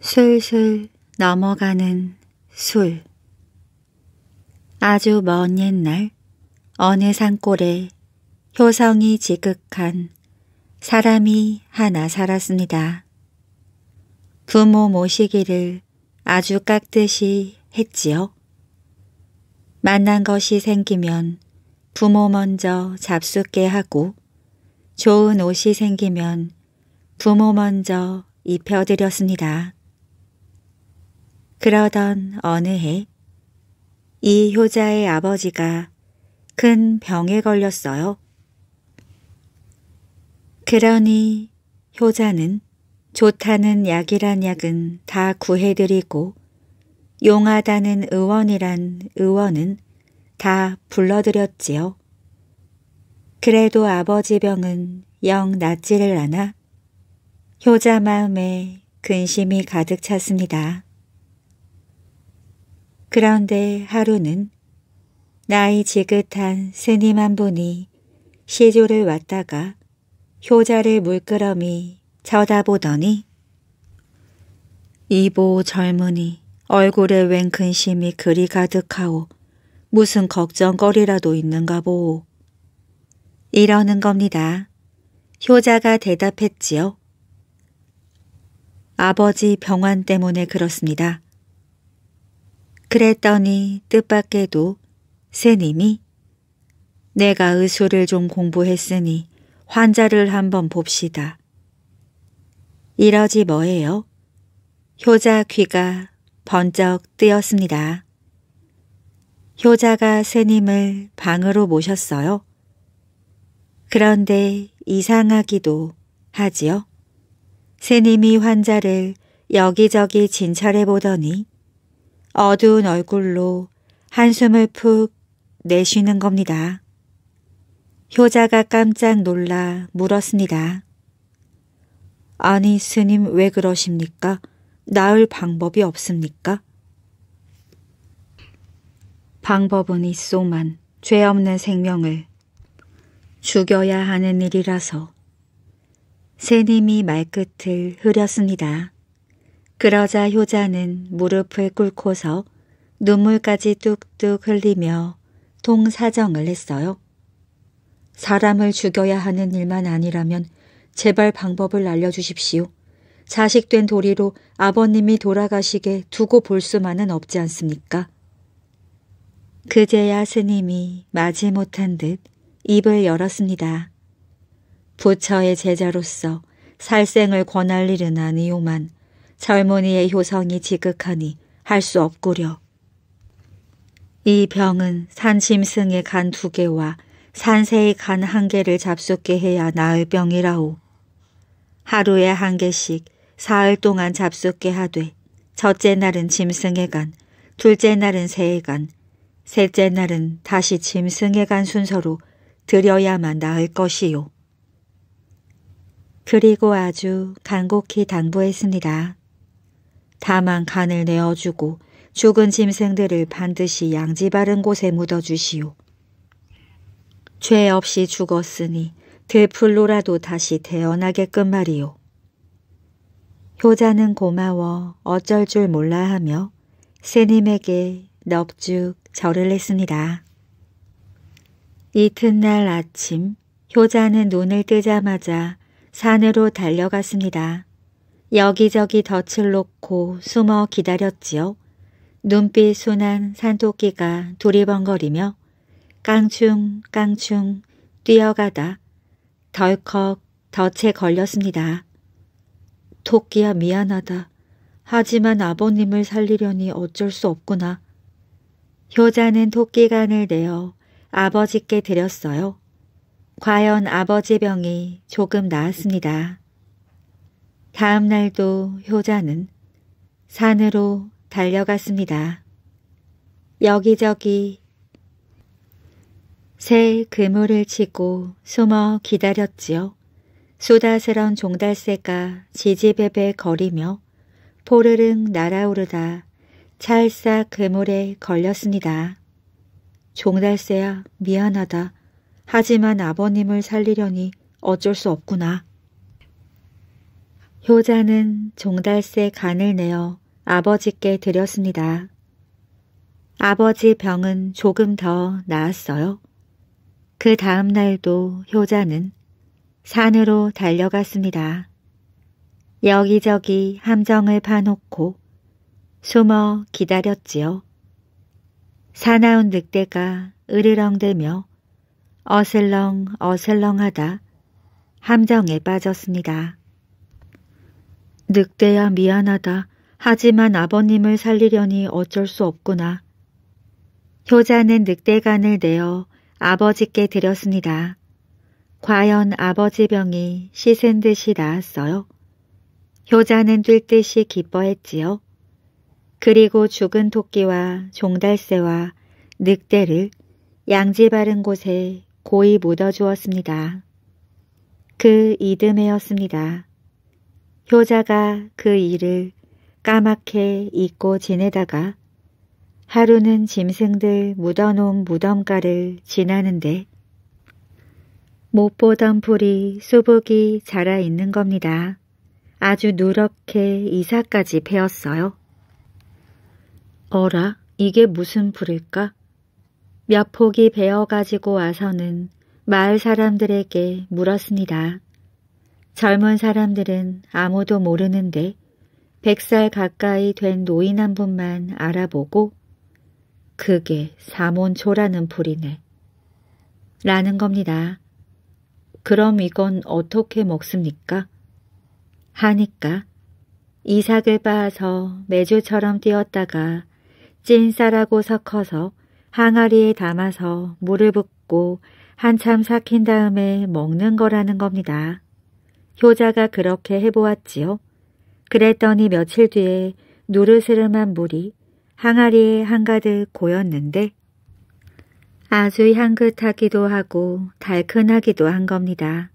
술술 넘어가는 술. 아주 먼 옛날 어느 산골에 효성이 지극한 사람이 하나 살았습니다. 부모 모시기를 아주 깍듯이 했지요. 만난 것이 생기면 부모 먼저 잡숫게 하고 좋은 옷이 생기면 부모 먼저 입혀드렸습니다. 그러던 어느 해 이 효자의 아버지가 큰 병에 걸렸어요. 그러니 효자는 좋다는 약이란 약은 다 구해드리고 용하다는 의원이란 의원은 다 불러드렸지요. 그래도 아버지 병은 영 낫지를 않아 효자 마음에 근심이 가득 찼습니다. 그런데 하루는 나이 지긋한 스님 한 분이 시조를 왔다가 효자를 물끄러미 쳐다보더니 이보 젊은이 얼굴에 웬 근심이 그리 가득하오 무슨 걱정거리라도 있는가 보오 이러는 겁니다. 효자가 대답했지요. 아버지 병환 때문에 그렇습니다. 그랬더니 뜻밖에도 새님이 내가 의술을 좀 공부했으니 환자를 한번 봅시다. 이러지 뭐예요? 효자 귀가 번쩍 뜨였습니다. 효자가 스님을 방으로 모셨어요. 그런데 이상하기도 하지요. 스님이 환자를 여기저기 진찰해 보더니 어두운 얼굴로 한숨을 푹 내쉬는 겁니다. 효자가 깜짝 놀라 물었습니다. 아니 스님 왜 그러십니까? 나을 방법이 없습니까? 방법은 있소만 죄 없는 생명을 죽여야 하는 일이라서 새님이 말끝을 흐렸습니다. 그러자 효자는 무릎을 꿇고서 눈물까지 뚝뚝 흘리며 통사정을 했어요. 사람을 죽여야 하는 일만 아니라면 제발 방법을 알려주십시오. 자식된 도리로 아버님이 돌아가시게 두고 볼 수만은 없지 않습니까? 그제야 스님이 마지 못한 듯 입을 열었습니다. 부처의 제자로서 살생을 권할 일은 아니오만 젊은이의 효성이 지극하니 할 수 없구려. 이 병은 산짐승의 간 두 개와 산새의 간 한 개를 잡숫게 해야 나을 병이라오. 하루에 한 개씩 사흘 동안 잡숫게 하되 첫째 날은 짐승의 간, 둘째 날은 새의 간, 셋째 날은 다시 짐승의 간 순서로 드려야만 나을 것이요. 그리고 아주 간곡히 당부했습니다. 다만 간을 내어주고 죽은 짐승들을 반드시 양지 바른 곳에 묻어주시오. 죄 없이 죽었으니 들풀로라도 다시 태어나게끔 말이오. 효자는 고마워 어쩔 줄 몰라 하며 새님에게 넙죽 절을 했습니다. 이튿날 아침 효자는 눈을 뜨자마자 산으로 달려갔습니다. 여기저기 덫을 놓고 숨어 기다렸지요. 눈빛 순한 산토끼가 두리번거리며 깡충 깡충 뛰어가다 덜컥 덫에 걸렸습니다. 토끼야 미안하다. 하지만 아버님을 살리려니 어쩔 수 없구나. 효자는 토끼간을 내어 아버지께 드렸어요. 과연 아버지 병이 조금 나았습니다. 다음 날도 효자는 산으로 달려갔습니다. 여기저기 새 그물을 치고 숨어 기다렸지요. 수다스런 종달새가 지지배배 거리며 포르릉 날아오르다 찰싹 그물에 걸렸습니다. 종달새야 미안하다. 하지만 아버님을 살리려니 어쩔 수 없구나. 효자는 종달새 간을 내어 아버지께 드렸습니다. 아버지 병은 조금 더 나았어요. 그 다음 날도 효자는 산으로 달려갔습니다. 여기저기 함정을 파놓고 숨어 기다렸지요. 사나운 늑대가 으르렁대며 어슬렁 어슬렁하다 함정에 빠졌습니다. 늑대야 미안하다. 하지만 아버님을 살리려니 어쩔 수 없구나. 효자는 늑대간을 내어 아버지께 드렸습니다. 과연 아버지 병이 씻은 듯이 나았어요? 효자는 뛸 듯이 기뻐했지요. 그리고 죽은 토끼와 종달새와 늑대를 양지 바른 곳에 고이 묻어주었습니다. 그 이듬해였습니다. 효자가 그 일을 까맣게 잊고 지내다가 하루는 짐승들 묻어놓은 무덤가를 지나는데 못 보던 풀이 수북이 자라 있는 겁니다. 아주 누렇게 이사까지 베었어요. 어라, 이게 무슨 풀일까? 몇 폭이 베어가지고 와서는 마을 사람들에게 물었습니다. 젊은 사람들은 아무도 모르는데 100살 가까이 된 노인 한 분만 알아보고 그게 사몬초라는 풀이네. 라는 겁니다. 그럼 이건 어떻게 먹습니까? 하니까 이삭을 빻아서 메주처럼 띄었다가 찐쌀하고 섞어서 항아리에 담아서 물을 붓고 한참 삭힌 다음에 먹는 거라는 겁니다. 효자가 그렇게 해보았지요. 그랬더니 며칠 뒤에 누르스름한 물이 항아리에 한가득 고였는데 아주 향긋하기도 하고 달큰하기도 한 겁니다.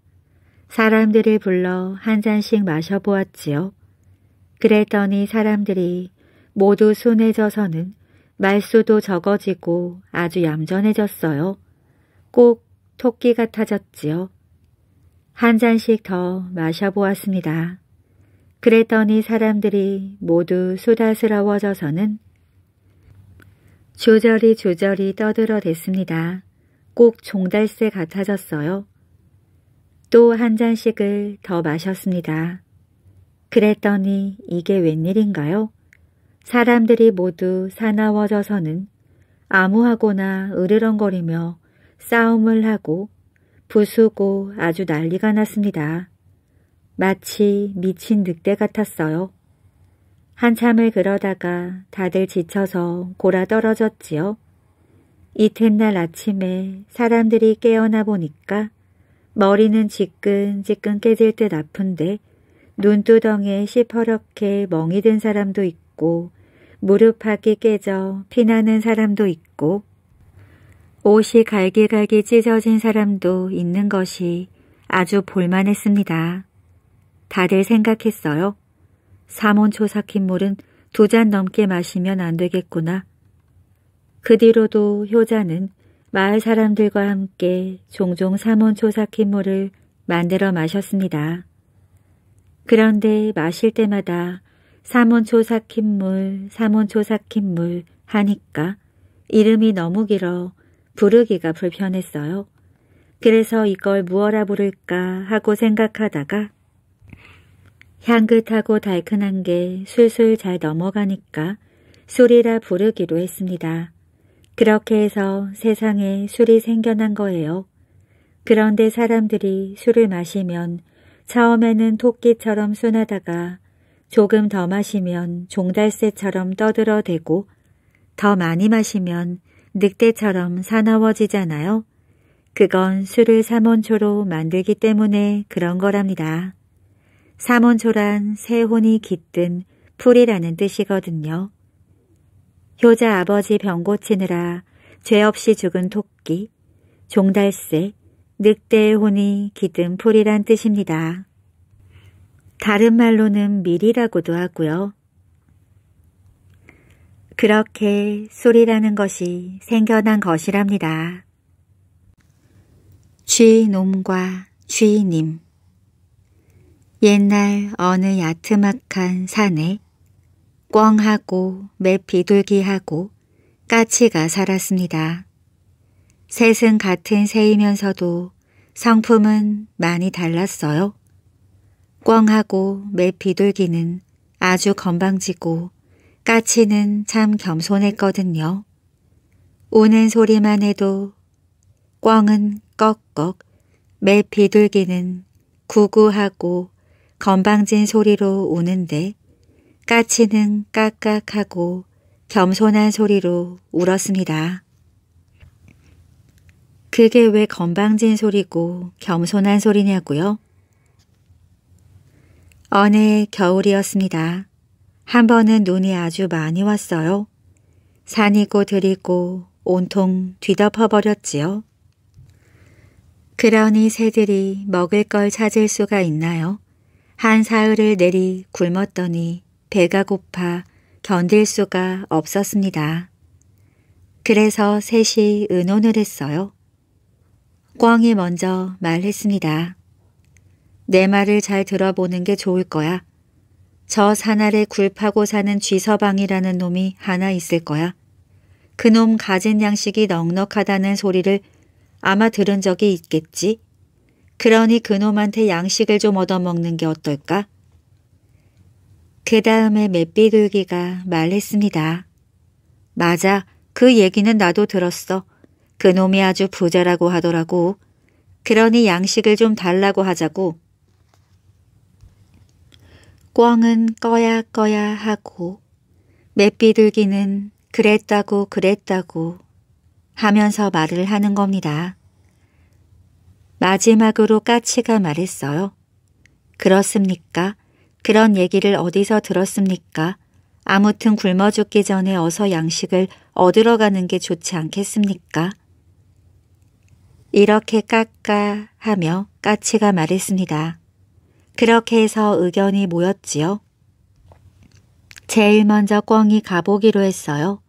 사람들을 불러 한 잔씩 마셔보았지요. 그랬더니 사람들이 모두 순해져서는 말수도 적어지고 아주 얌전해졌어요. 꼭 토끼 같아졌지요. 한 잔씩 더 마셔보았습니다. 그랬더니 사람들이 모두 수다스러워져서는 조절이 조절이 떠들어댔습니다. 꼭 종달새 같아졌어요. 또 한 잔씩을 더 마셨습니다. 그랬더니 이게 웬일인가요? 사람들이 모두 사나워져서는 아무하고나 으르렁거리며 싸움을 하고 부수고 아주 난리가 났습니다. 마치 미친 늑대 같았어요. 한참을 그러다가 다들 지쳐서 골아 떨어졌지요. 이튿날 아침에 사람들이 깨어나 보니까 머리는 지끈지끈 깨질 듯 아픈데 눈두덩에 시퍼렇게 멍이 든 사람도 있고 무릎팍이 깨져 피나는 사람도 있고 옷이 갈기갈기 찢어진 사람도 있는 것이 아주 볼만했습니다. 다들 생각했어요. 사몬초 사힌 물은 두 잔 넘게 마시면 안 되겠구나. 그 뒤로도 효자는 마을 사람들과 함께 종종 사몬초 사힌 물을 만들어 마셨습니다. 그런데 마실 때마다 사몬초 사힌 물, 사몬초 사힌물 하니까 이름이 너무 길어 부르기가 불편했어요. 그래서 이걸 무어라 부를까 하고 생각하다가 향긋하고 달큰한 게 술술 잘 넘어가니까 술이라 부르기로 했습니다. 그렇게 해서 세상에 술이 생겨난 거예요. 그런데 사람들이 술을 마시면 처음에는 토끼처럼 순하다가 조금 더 마시면 종달새처럼 떠들어대고 더 많이 마시면 늑대처럼 사나워지잖아요. 그건 술을 삼원초로 만들기 때문에 그런 거랍니다. 삼원초란 새 혼이 깃든 풀이라는 뜻이거든요. 효자 아버지 병 고치느라 죄 없이 죽은 토끼, 종달새, 늑대의 혼이 깃든 풀이란 뜻입니다. 다른 말로는 밀이라고도 하고요. 그렇게 술이라는 것이 생겨난 것이랍니다. 쥐놈과 쥐님 옛날 어느 야트막한 산에 꿩하고 맵비둘기하고 까치가 살았습니다. 셋은 같은 새이면서도 성품은 많이 달랐어요. 꿩하고 맵비둘기는 아주 건방지고 까치는 참 겸손했거든요. 우는 소리만 해도 꿩은 꺽꺽, 매 비둘기는 구구하고 건방진 소리로 우는데 까치는 깍깍하고 겸손한 소리로 울었습니다. 그게 왜 건방진 소리고 겸손한 소리냐고요? 어느 겨울이었습니다. 한 번은 눈이 아주 많이 왔어요. 산이고 들이고 온통 뒤덮어버렸지요. 그러니 새들이 먹을 걸 찾을 수가 있나요? 한 사흘을 내리 굶었더니 배가 고파 견딜 수가 없었습니다. 그래서 셋이 의논을 했어요. 꽝이 먼저 말했습니다. 내 말을 잘 들어보는 게 좋을 거야. 저 산아래 굴파고 사는 쥐서방이라는 놈이 하나 있을 거야. 그 놈 가진 양식이 넉넉하다는 소리를 아마 들은 적이 있겠지. 그러니 그놈한테 양식을 좀 얻어먹는 게 어떨까? 그 다음에 맷비둘기가 말했습니다. 맞아, 그 얘기는 나도 들었어. 그놈이 아주 부자라고 하더라고. 그러니 양식을 좀 달라고 하자고. 꽝은 꺼야 꺼야 하고 맵비둘기는 그랬다고 그랬다고 하면서 말을 하는 겁니다. 마지막으로 까치가 말했어요. 그렇습니까? 그런 얘기를 어디서 들었습니까? 아무튼 굶어 죽기 전에 어서 양식을 얻으러 가는 게 좋지 않겠습니까? 이렇게 까까 하며 까치가 말했습니다. 그렇게 해서 의견이 모였지요. 제일 먼저 꽝이 가보기로 했어요.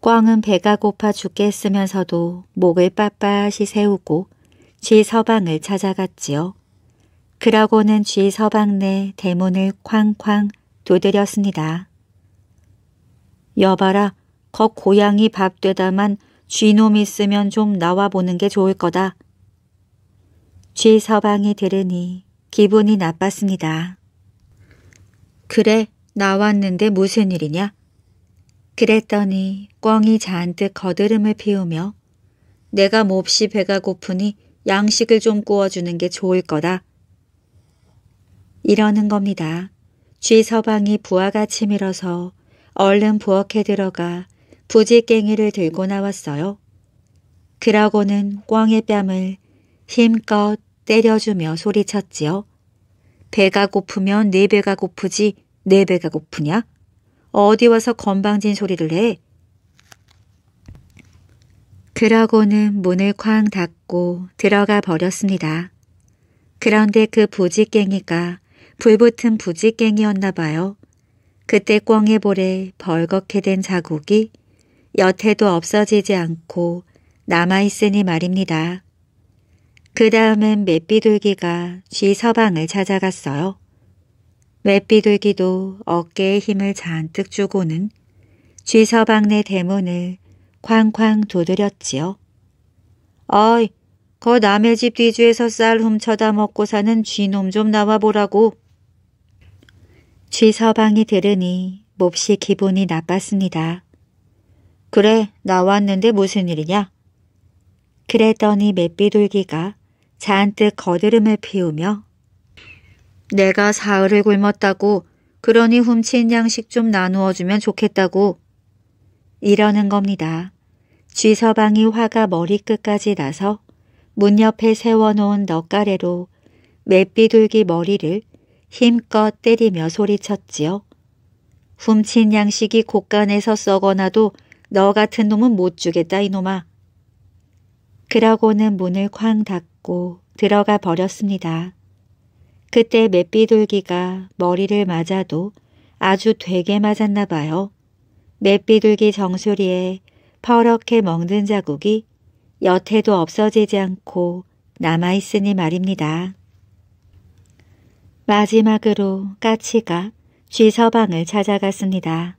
꽝은 배가 고파 죽겠으면서도 목을 빳빳이 세우고 쥐 서방을 찾아갔지요. 그러고는 쥐 서방 내 대문을 쾅쾅 두드렸습니다. 여봐라, 거 고양이 밥 되다만 쥐놈 있으면 좀 나와보는 게 좋을 거다. 쥐 서방이 들으니 기분이 나빴습니다. 그래, 나왔는데 무슨 일이냐? 그랬더니 꿩이 잔뜩 거드름을 피우며 내가 몹시 배가 고프니 양식을 좀 구워주는 게 좋을 거다. 이러는 겁니다. 쥐서방이 부하가 치밀어서 얼른 부엌에 들어가 부지깽이를 들고 나왔어요. 그러고는 꿩의 뺨을 힘껏 때려주며 소리쳤지요. 배가 고프면 네 배가 고프지 네 배가 고프냐? 어디 와서 건방진 소리를 해? 그러고는 문을 쾅 닫고 들어가 버렸습니다. 그런데 그 부지깽이가 불붙은 부지깽이였나 봐요. 그때 꽝해볼에 벌겋게 된 자국이 여태도 없어지지 않고 남아있으니 말입니다. 그 다음엔 맷비돌기가쥐 서방을 찾아갔어요. 맷비돌기도 어깨에 힘을 잔뜩 주고는 쥐 서방 내 대문을 쾅쾅 두드렸지요. 어이, 거 남의 집 뒤주에서 쌀 훔쳐다 먹고 사는 쥐놈 좀 나와보라고. 쥐서방이 들으니 몹시 기분이 나빴습니다. 그래, 나왔는데 무슨 일이냐? 그랬더니 맷비돌기가 잔뜩 거드름을 피우며 내가 사흘을 굶었다고 그러니 훔친 양식 좀 나누어주면 좋겠다고 이러는 겁니다. 쥐서방이 화가 머리끝까지 나서 문 옆에 세워놓은 넛가래로 맷비둘기 머리를 힘껏 때리며 소리쳤지요. 훔친 양식이 곳간에서 썩어나도 너 같은 놈은 못 주겠다 이놈아. 그러고는 문을 쾅 닫고 잡고 들어가 버렸습니다. 그때 맷비둘기가 머리를 맞아도 아주 되게 맞았나 봐요. 맷비둘기 정수리에 퍼렇게 멍든 자국이 여태도 없어지지 않고 남아있으니 말입니다. 마지막으로 까치가 쥐서방을 찾아갔습니다.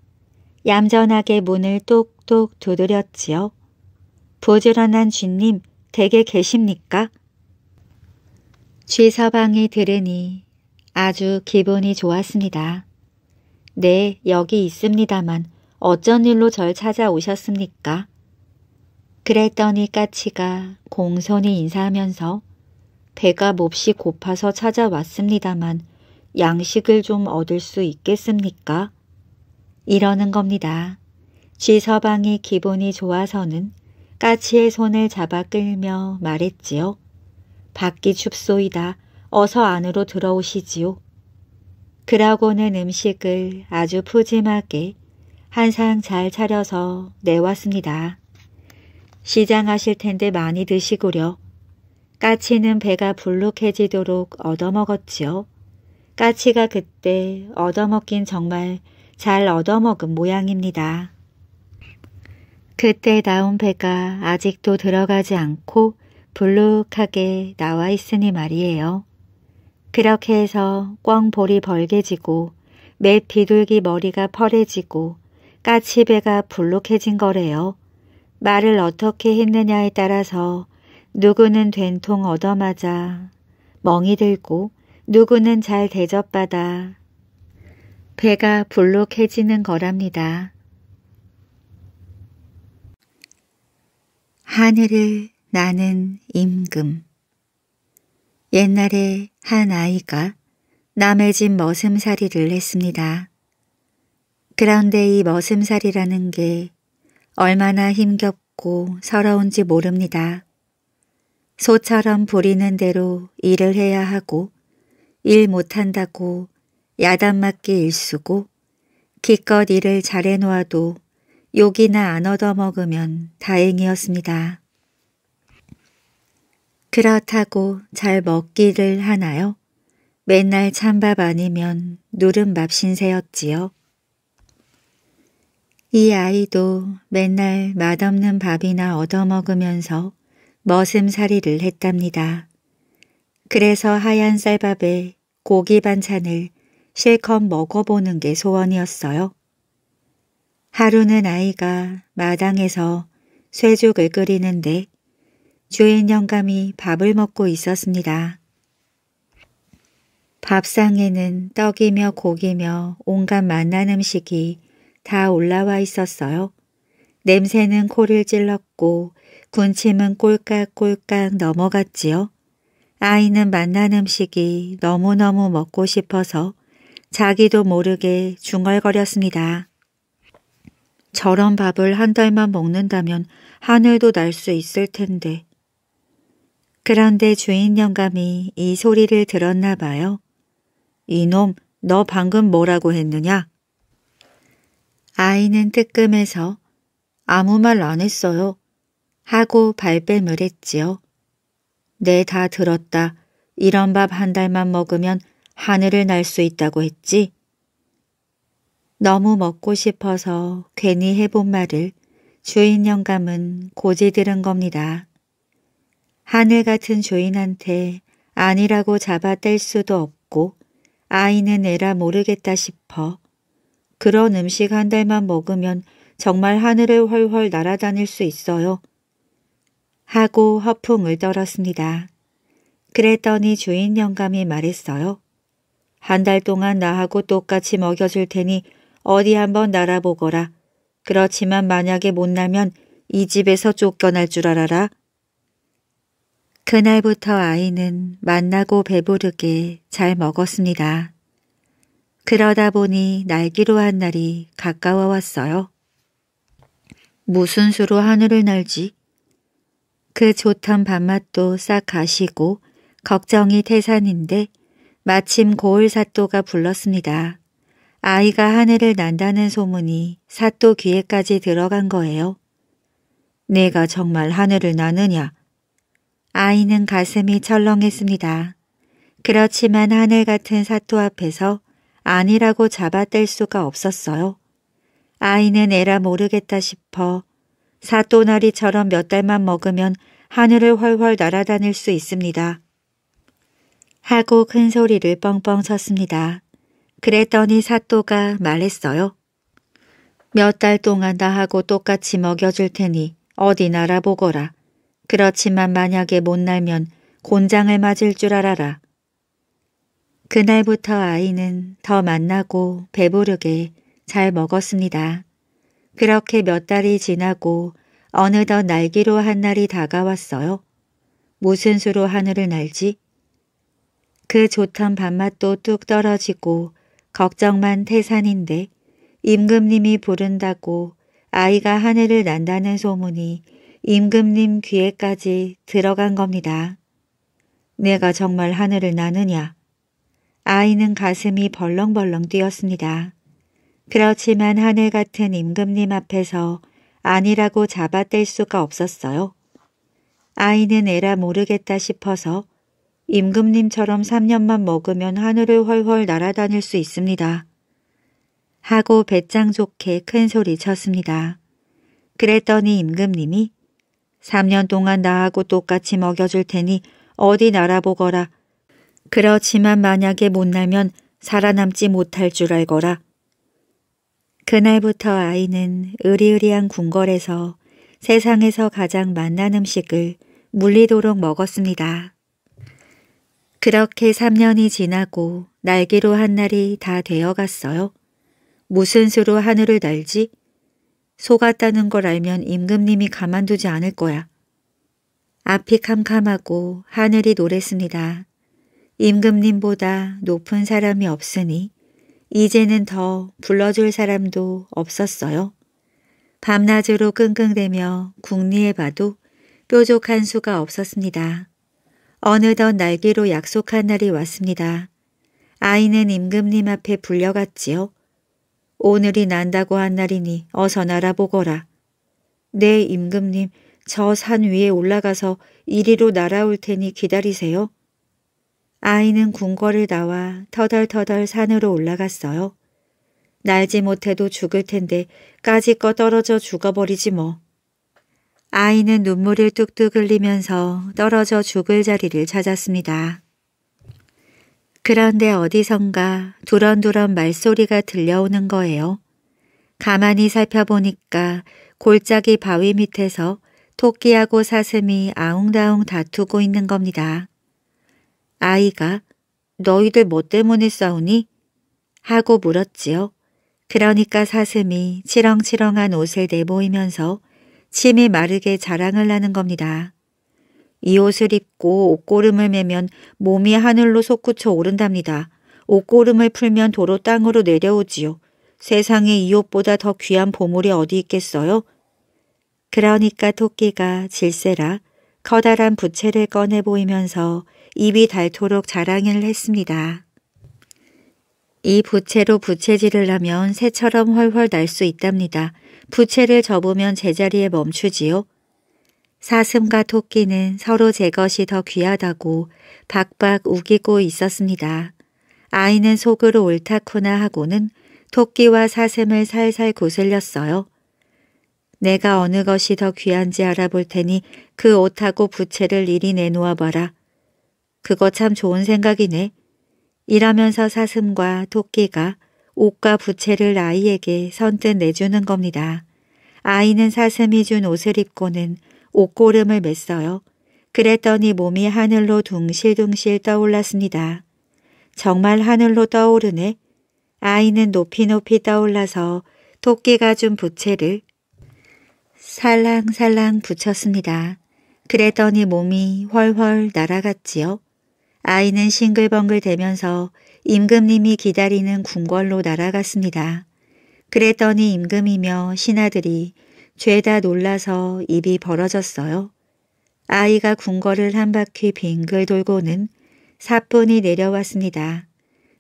얌전하게 문을 똑똑 두드렸지요. 부지런한 쥐님 댁에 계십니까? 쥐서방이 들으니 아주 기분이 좋았습니다. 네, 여기 있습니다만 어쩐 일로 절 찾아오셨습니까? 그랬더니 까치가 공손히 인사하면서 배가 몹시 고파서 찾아왔습니다만 양식을 좀 얻을 수 있겠습니까? 이러는 겁니다. 쥐서방이 기분이 좋아서는 까치의 손을 잡아 끌며 말했지요. 밖이 춥소이다. 어서 안으로 들어오시지요. 그라고는 음식을 아주 푸짐하게 한상 잘 차려서 내왔습니다. 시장하실 텐데 많이 드시구려. 까치는 배가 불룩해지도록 얻어먹었지요. 까치가 그때 얻어먹긴 정말 잘 얻어먹은 모양입니다. 그때 나온 배가 아직도 들어가지 않고 불룩하게 나와 있으니 말이에요. 그렇게 해서 꽝볼이 벌개지고 맵 비둘기 머리가 펄해지고 까치배가 불룩해진 거래요. 말을 어떻게 했느냐에 따라서 누구는 된통 얻어맞아 멍이 들고 누구는 잘 대접받아 배가 불룩해지는 거랍니다. 하늘을 나는 임금. 옛날에 한 아이가 남의 집 머슴살이를 했습니다. 그런데 이 머슴살이라는 게 얼마나 힘겹고 서러운지 모릅니다. 소처럼 부리는 대로 일을 해야 하고 일 못한다고 야단맞게 일쑤고 기껏 일을 잘해놓아도 욕이나 안 얻어먹으면 다행이었습니다. 그렇다고 잘 먹기를 하나요? 맨날 찬밥 아니면 누른밥 신세였지요. 이 아이도 맨날 맛없는 밥이나 얻어먹으면서 머슴살이를 했답니다. 그래서 하얀 쌀밥에 고기 반찬을 실컷 먹어보는 게 소원이었어요. 하루는 아이가 마당에서 쇠죽을 끓이는데 주인 영감이 밥을 먹고 있었습니다. 밥상에는 떡이며 고기며 온갖 맛난 음식이 다 올라와 있었어요. 냄새는 코를 찔렀고 군침은 꼴깍꼴깍 넘어갔지요. 아이는 맛난 음식이 너무너무 먹고 싶어서 자기도 모르게 중얼거렸습니다. 저런 밥을 한 달만 먹는다면 하늘도 날 수 있을 텐데 그런데 주인 영감이 이 소리를 들었나 봐요. 이놈, 너 방금 뭐라고 했느냐? 아이는 뜨끔해서 아무 말 안 했어요. 하고 발뺌을 했지요. 네, 다 들었다. 이런 밥 한 달만 먹으면 하늘을 날 수 있다고 했지. 너무 먹고 싶어서 괜히 해본 말을 주인 영감은 고지 들은 겁니다. 하늘 같은 주인한테 아니라고 잡아뗄 수도 없고 아이는 애라 모르겠다 싶어. 그런 음식 한 달만 먹으면 정말 하늘을 훨훨 날아다닐 수 있어요. 하고 허풍을 떨었습니다. 그랬더니 주인 영감이 말했어요. 한 달 동안 나하고 똑같이 먹여줄 테니 어디 한번 날아보거라. 그렇지만 만약에 못 나면 이 집에서 쫓겨날 줄 알아라. 그날부터 아이는 만나고 배부르게 잘 먹었습니다. 그러다 보니 날기로 한 날이 가까워 왔어요. 무슨 수로 하늘을 날지? 그 좋던 밥맛도 싹 가시고 걱정이 태산인데 마침 고을 사또가 불렀습니다. 아이가 하늘을 난다는 소문이 사또 귀에까지 들어간 거예요. 내가 정말 하늘을 나느냐? 아이는 가슴이 철렁했습니다. 그렇지만 하늘 같은 사또 앞에서 아니라고 잡아뗄 수가 없었어요. 아이는 에라 모르겠다 싶어 사또나리처럼 몇 달만 먹으면 하늘을 훨훨 날아다닐 수 있습니다. 하고 큰 소리를 뻥뻥 쳤습니다. 그랬더니 사또가 말했어요. 몇 달 동안 나하고 똑같이 먹여줄 테니 어디 날아 보거라. 그렇지만 만약에 못 날면 곤장을 맞을 줄 알아라. 그날부터 아이는 더 만나고 배부르게 잘 먹었습니다. 그렇게 몇 달이 지나고 어느덧 날기로 한 날이 다가왔어요. 무슨 수로 하늘을 날지? 그 좋던 밥맛도 뚝 떨어지고 걱정만 태산인데 임금님이 부른다고 아이가 하늘을 난다는 소문이 임금님 귀에까지 들어간 겁니다. 내가 정말 하늘을 나느냐? 아이는 가슴이 벌렁벌렁 뛰었습니다. 그렇지만 하늘 같은 임금님 앞에서 아니라고 잡아뗄 수가 없었어요. 아이는 에라 모르겠다 싶어서 임금님처럼 3년만 먹으면 하늘을 훨훨 날아다닐 수 있습니다. 하고 배짱 좋게 큰 소리 쳤습니다. 그랬더니 임금님이 3년 동안 나하고 똑같이 먹여줄 테니 어디 날아 보거라. 그렇지만 만약에 못 날면 살아남지 못할 줄 알거라. 그날부터 아이는 으리으리한 궁궐에서 세상에서 가장 맛난 음식을 물리도록 먹었습니다. 그렇게 3년이 지나고 날개로 한 날이 다 되어갔어요. 무슨 수로 하늘을 날지? 속았다는 걸 알면 임금님이 가만두지 않을 거야. 앞이 캄캄하고 하늘이 노랬습니다. 임금님보다 높은 사람이 없으니 이제는 더 불러줄 사람도 없었어요. 밤낮으로 끙끙대며 궁리해봐도 뾰족한 수가 없었습니다. 어느덧 날기로 약속한 날이 왔습니다. 아이는 임금님 앞에 불려갔지요. 오늘이 난다고 한 날이니 어서 날아보거라. 네, 임금님, 저 산 위에 올라가서 이리로 날아올 테니 기다리세요. 아이는 궁궐을 나와 터덜터덜 산으로 올라갔어요. 날지 못해도 죽을 텐데 까짓거 떨어져 죽어버리지 뭐. 아이는 눈물을 뚝뚝 흘리면서 떨어져 죽을 자리를 찾았습니다. 그런데 어디선가 두런두런 말소리가 들려오는 거예요. 가만히 살펴보니까 골짜기 바위 밑에서 토끼하고 사슴이 아웅다웅 다투고 있는 겁니다. 아이가 너희들 뭐 때문에 싸우니? 하고 물었지요. 그러니까 사슴이 치렁치렁한 옷을 내보이면서 침이 마르게 자랑을 하는 겁니다. 이 옷을 입고 옷고름을 매면 몸이 하늘로 솟구쳐 오른답니다. 옷고름을 풀면 도로 땅으로 내려오지요. 세상에 이 옷보다 더 귀한 보물이 어디 있겠어요? 그러니까 토끼가 질세라 커다란 부채를 꺼내 보이면서 입이 닳도록 자랑을 했습니다. 이 부채로 부채질을 하면 새처럼 훨훨 날 수 있답니다. 부채를 접으면 제자리에 멈추지요. 사슴과 토끼는 서로 제 것이 더 귀하다고 박박 우기고 있었습니다. 아이는 속으로 옳다쿠나 하고는 토끼와 사슴을 살살 구슬렸어요. 내가 어느 것이 더 귀한지 알아볼 테니 그 옷하고 부채를 이리 내놓아 봐라. 그거 참 좋은 생각이네. 이러면서 사슴과 토끼가 옷과 부채를 아이에게 선뜻 내주는 겁니다. 아이는 사슴이 준 옷을 입고는 옷고름을 맸어요. 그랬더니 몸이 하늘로 둥실둥실 떠올랐습니다. 정말 하늘로 떠오르네. 아이는 높이 높이 떠올라서 토끼가 준 부채를 살랑살랑 붙였습니다. 그랬더니 몸이 훨훨 날아갔지요. 아이는 싱글벙글 대면서 임금님이 기다리는 궁궐로 날아갔습니다. 그랬더니 임금이며 신하들이 죄다 놀라서 입이 벌어졌어요. 아이가 궁궐을 한 바퀴 빙글 돌고는 사뿐히 내려왔습니다.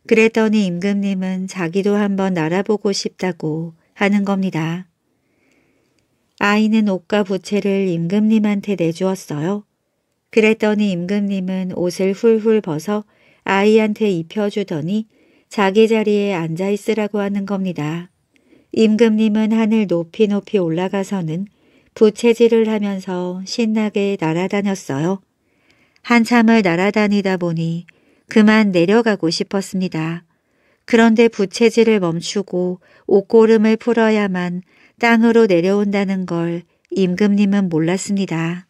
그랬더니 임금님은 자기도 한번 날아보고 싶다고 하는 겁니다. 아이는 옷과 부채를 임금님한테 내주었어요. 그랬더니 임금님은 옷을 훌훌 벗어 아이한테 입혀주더니 자기 자리에 앉아있으라고 하는 겁니다. 임금님은 하늘 높이 높이 올라가서는 부채질을 하면서 신나게 날아다녔어요. 한참을 날아다니다 보니 그만 내려가고 싶었습니다. 그런데 부채질을 멈추고 옷고름을 풀어야만 땅으로 내려온다는 걸 임금님은 몰랐습니다.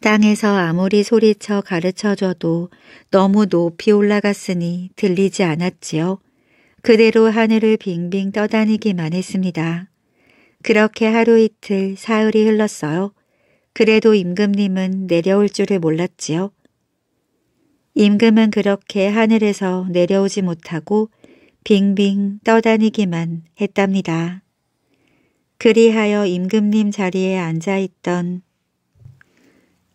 땅에서 아무리 소리쳐 가르쳐줘도 너무 높이 올라갔으니 들리지 않았지요. 그대로 하늘을 빙빙 떠다니기만 했습니다. 그렇게 하루 이틀 사흘이 흘렀어요. 그래도 임금님은 내려올 줄을 몰랐지요. 임금은 그렇게 하늘에서 내려오지 못하고 빙빙 떠다니기만 했답니다. 그리하여 임금님 자리에 앉아있던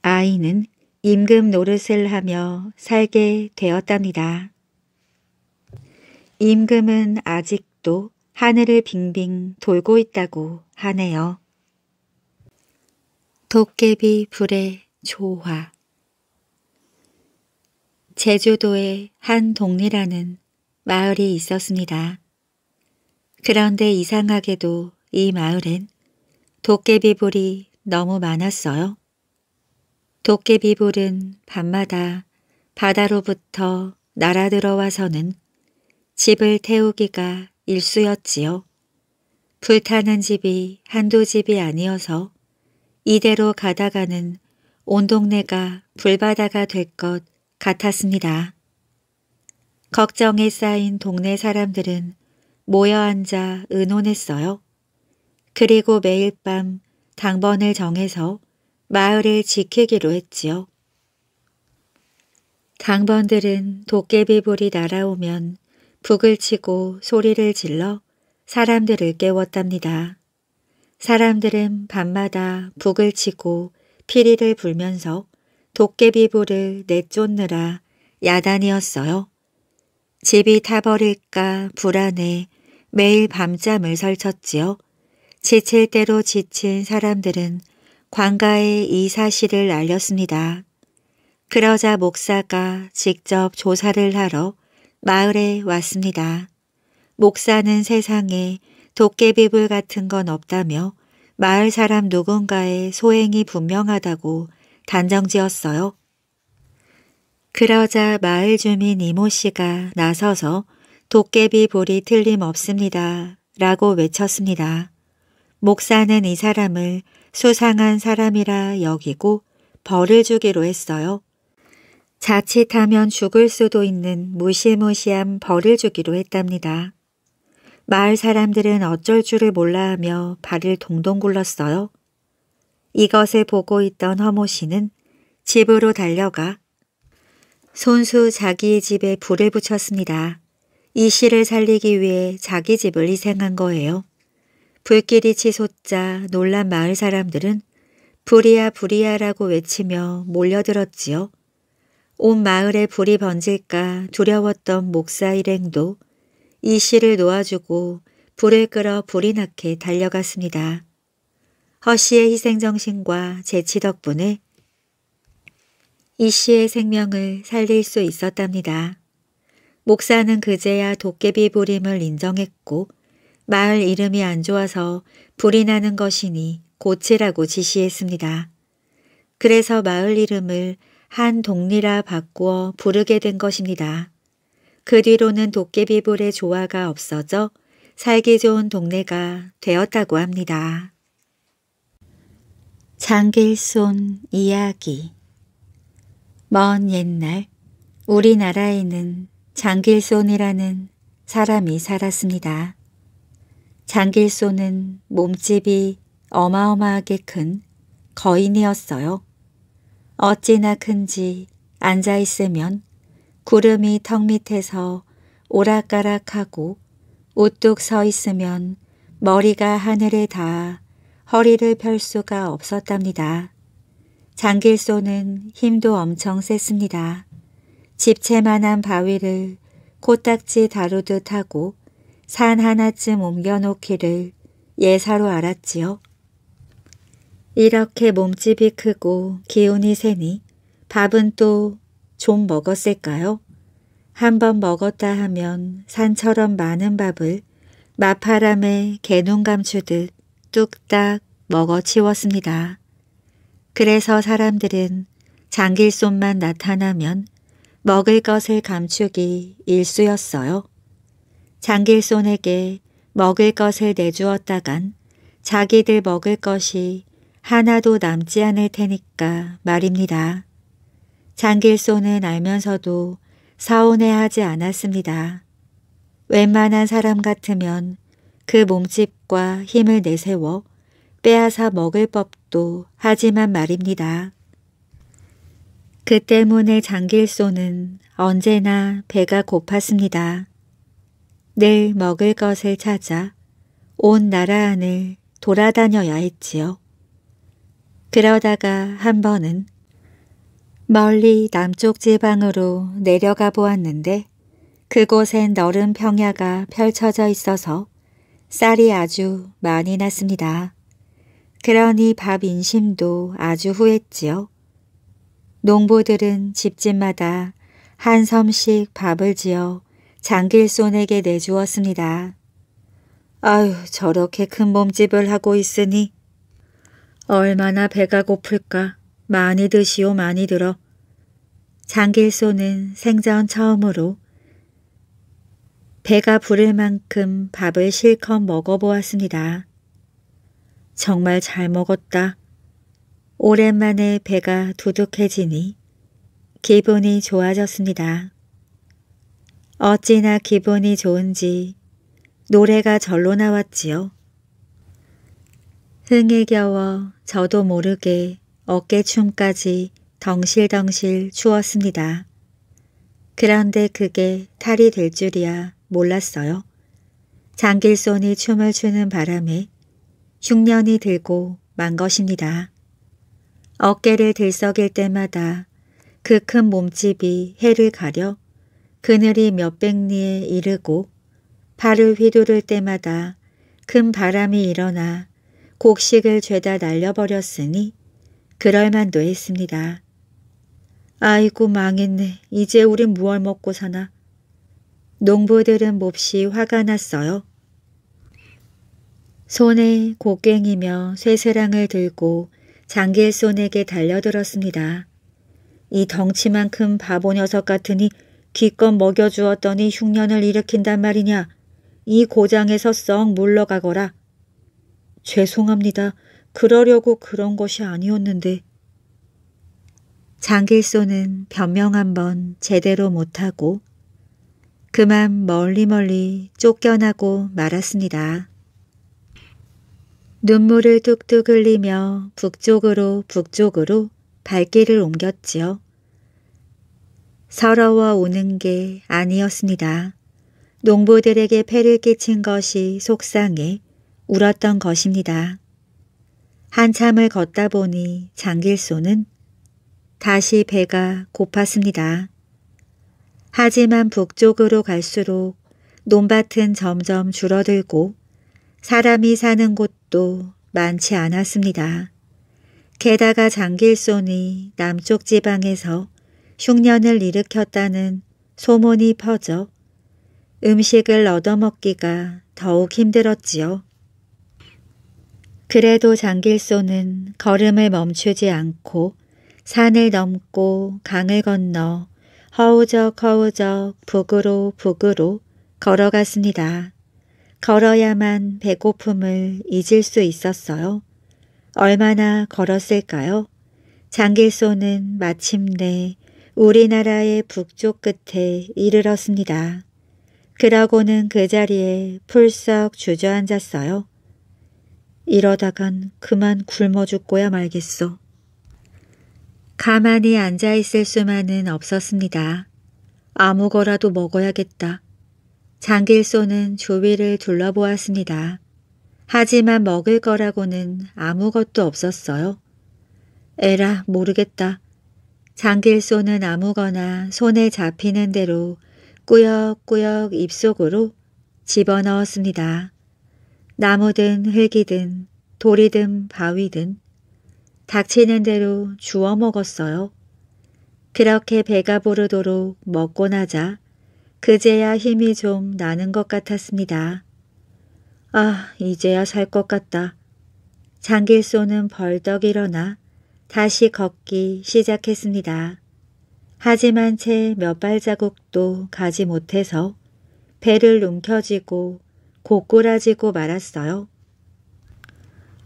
아이는 임금 노릇을 하며 살게 되었답니다. 임금은 아직도 하늘을 빙빙 돌고 있다고 하네요. 도깨비 불의 조화 제주도에한 동리라는 마을이 있었습니다. 그런데 이상하게도 이 마을엔 도깨비불이 너무 많았어요. 도깨비불은 밤마다 바다로부터 날아들어와서는 집을 태우기가 일쑤였지요. 불타는 집이 한두 집이 아니어서 이대로 가다가는 온 동네가 불바다가 될 것 같았습니다. 걱정에 쌓인 동네 사람들은 모여 앉아 의논했어요. 그리고 매일 밤 당번을 정해서 마을을 지키기로 했지요. 당번들은 도깨비불이 날아오면 북을 치고 소리를 질러 사람들을 깨웠답니다. 사람들은 밤마다 북을 치고 피리를 불면서 도깨비불을 내쫓느라 야단이었어요. 집이 타버릴까 불안해 매일 밤잠을 설쳤지요. 지칠 대로 지친 사람들은 관가에 이 사실을 알렸습니다. 그러자 목사가 직접 조사를 하러 마을에 왔습니다. 목사는 세상에 도깨비불 같은 건 없다며 마을 사람 누군가의 소행이 분명하다고 단정지었어요. 그러자 마을 주민 이모 씨가 나서서 도깨비 불이 틀림없습니다. 라고 외쳤습니다. 목사는 이 사람을 수상한 사람이라 여기고 벌을 주기로 했어요. 자칫하면 죽을 수도 있는 무시무시한 벌을 주기로 했답니다. 마을 사람들은 어쩔 줄을 몰라 하며 발을 동동 굴렀어요. 이것을 보고 있던 허모 씨는 집으로 달려가 손수 자기 집에 불을 붙였습니다. 이 씨를 살리기 위해 자기 집을 희생한 거예요. 불길이 치솟자 놀란 마을 사람들은 불이야 불이야라고 외치며 몰려들었지요. 온 마을에 불이 번질까 두려웠던 목사 일행도 이 씨를 놓아주고 불을 끌어 불이 나게 달려갔습니다. 허 씨의 희생정신과 재치 덕분에 이 씨의 생명을 살릴 수 있었답니다. 목사는 그제야 도깨비 부림을 인정했고 마을 이름이 안 좋아서 불이 나는 것이니 고치라고 지시했습니다. 그래서 마을 이름을 한 동리라 바꾸어 부르게 된 것입니다. 그 뒤로는 도깨비불의 조화가 없어져 살기 좋은 동네가 되었다고 합니다. 장길손 이야기 먼 옛날 우리나라에는 장길손이라는 사람이 살았습니다. 장길손은 몸집이 어마어마하게 큰 거인이었어요. 어찌나 큰지 앉아 있으면 구름이 턱 밑에서 오락가락하고 우뚝 서 있으면 머리가 하늘에 닿아 허리를 펼 수가 없었답니다. 장길소는 힘도 엄청 셌습니다. 집채만한 바위를 코딱지 다루듯 하고 산 하나쯤 옮겨놓기를 예사로 알았지요. 이렇게 몸집이 크고 기운이 세니 밥은 또 좀 먹었을까요? 한번 먹었다 하면 산처럼 많은 밥을 마파람에 개눈 감추듯 뚝딱 먹어치웠습니다. 그래서 사람들은 장길손만 나타나면 먹을 것을 감추기 일쑤였어요. 장길손에게 먹을 것을 내주었다간 자기들 먹을 것이 하나도 남지 않을 테니까 말입니다. 장길소는 알면서도 사온해하지 않았습니다. 웬만한 사람 같으면 그 몸집과 힘을 내세워 빼앗아 먹을 법도 하지만 말입니다. 그 때문에 장길소는 언제나 배가 고팠습니다. 늘 먹을 것을 찾아 온 나라 안을 돌아다녀야 했지요. 그러다가 한 번은 멀리 남쪽 지방으로 내려가 보았는데 그곳엔 너른 평야가 펼쳐져 있어서 쌀이 아주 많이 났습니다. 그러니 밥 인심도 아주 후했지요. 농부들은 집집마다 한 섬씩 밥을 지어 장길손에게 내주었습니다. 아휴 저렇게 큰 몸집을 하고 있으니 얼마나 배가 고플까. 많이 드시오 많이 들어. 장길소는 생전 처음으로 배가 부를 만큼 밥을 실컷 먹어보았습니다. 정말 잘 먹었다. 오랜만에 배가 두둑해지니 기분이 좋아졌습니다. 어찌나 기분이 좋은지 노래가 절로 나왔지요. 흥에 겨워 저도 모르게 어깨춤까지 덩실덩실 추었습니다. 그런데 그게 탈이 될 줄이야 몰랐어요. 장길손이 춤을 추는 바람에 흉년이 들고 만 것입니다. 어깨를 들썩일 때마다 그 큰 몸집이 해를 가려 그늘이 몇백리에 이르고 팔을 휘두를 때마다 큰 바람이 일어나 곡식을 죄다 날려버렸으니 그럴만도 했습니다. 아이고 망했네. 이제 우린 무얼 먹고 사나. 농부들은 몹시 화가 났어요. 손에 곡괭이며 쇠사랑을 들고 장길손에게 달려들었습니다. 이 덩치만큼 바보 녀석 같으니 기껏 먹여주었더니 흉년을 일으킨단 말이냐. 이 고장에서 썩 물러가거라. 죄송합니다. 그러려고 그런 것이 아니었는데. 장길소는 변명 한번 제대로 못하고 그만 멀리멀리 쫓겨나고 말았습니다. 눈물을 뚝뚝 흘리며 북쪽으로 북쪽으로 발길을 옮겼지요. 서러워 우는 게 아니었습니다. 농부들에게 폐를 끼친 것이 속상해 울었던 것입니다. 한참을 걷다 보니 장길소는 다시 배가 고팠습니다. 하지만 북쪽으로 갈수록 논밭은 점점 줄어들고 사람이 사는 곳도 많지 않았습니다. 게다가 장길손이 남쪽 지방에서 흉년을 일으켰다는 소문이 퍼져 음식을 얻어먹기가 더욱 힘들었지요. 그래도 장길소는 걸음을 멈추지 않고 산을 넘고 강을 건너 허우적 허우적 북으로 북으로 걸어갔습니다. 걸어야만 배고픔을 잊을 수 있었어요. 얼마나 걸었을까요? 장길소는 마침내 우리나라의 북쪽 끝에 이르렀습니다. 그러고는 그 자리에 풀썩 주저앉았어요. 이러다간 그만 굶어 죽고야 말겠어. 가만히 앉아있을 수만은 없었습니다. 아무거라도 먹어야겠다. 장길소는 조위를 둘러보았습니다. 하지만 먹을 거라고는 아무것도 없었어요. 에라 모르겠다. 장길소는 아무거나 손에 잡히는 대로 꾸역꾸역 입속으로 집어넣었습니다. 나무든 흙이든 돌이든 바위든 닥치는 대로 주워 먹었어요. 그렇게 배가 부르도록 먹고 나자 그제야 힘이 좀 나는 것 같았습니다. 아, 이제야 살 것 같다. 장길소는 벌떡 일어나 다시 걷기 시작했습니다. 하지만 채 몇 발자국도 가지 못해서 배를 움켜쥐고 고꾸라지고 말았어요.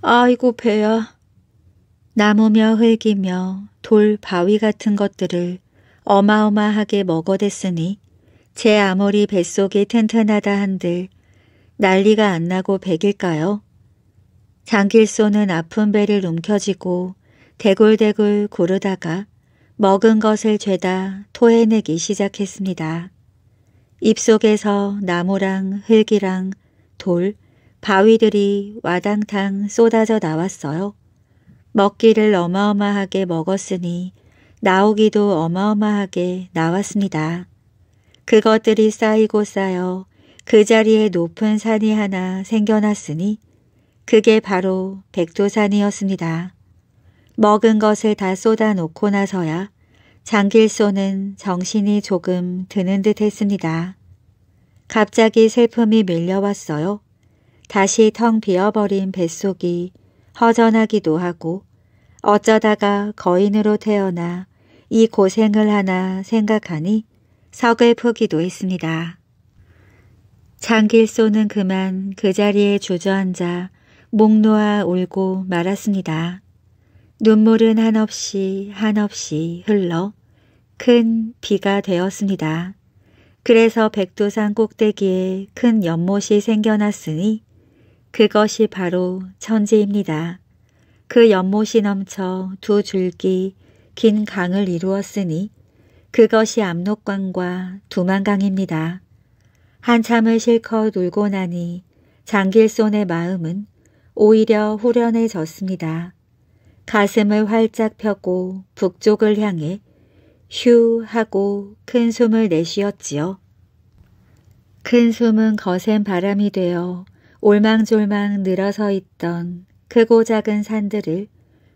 아이고 배야. 나무며 흙이며 돌 바위 같은 것들을 어마어마하게 먹어댔으니 제 아무리 뱃속이 튼튼하다 한들 난리가 안 나고 백일까요? 장길소는 아픈 배를 움켜쥐고 대굴대굴 고르다가 먹은 것을 죄다 토해내기 시작했습니다. 입속에서 나무랑 흙이랑 돌, 바위들이 와당탕 쏟아져 나왔어요. 먹기를 어마어마하게 먹었으니 나오기도 어마어마하게 나왔습니다. 그것들이 쌓이고 쌓여 그 자리에 높은 산이 하나 생겨났으니 그게 바로 백두산이었습니다. 먹은 것을 다 쏟아놓고 나서야 장길소는 정신이 조금 드는 듯 했습니다. 갑자기 슬픔이 밀려왔어요. 다시 텅 비어버린 뱃속이 허전하기도 하고 어쩌다가 거인으로 태어나 이 고생을 하나 생각하니 서글프기도 했습니다. 장길소는 그만 그 자리에 주저앉아 목 놓아 울고 말았습니다. 눈물은 한없이 한없이 흘러 큰 비가 되었습니다. 그래서 백두산 꼭대기에 큰 연못이 생겨났으니 그것이 바로 천지입니다. 그 연못이 넘쳐 두 줄기 긴 강을 이루었으니 그것이 압록강과 두만강입니다. 한참을 실컷 놀고 나니 장길손의 마음은 오히려 후련해졌습니다. 가슴을 활짝 펴고 북쪽을 향해 휴 하고 큰 숨을 내쉬었지요. 큰 숨은 거센 바람이 되어 올망졸망 늘어서 있던 크고 작은 산들을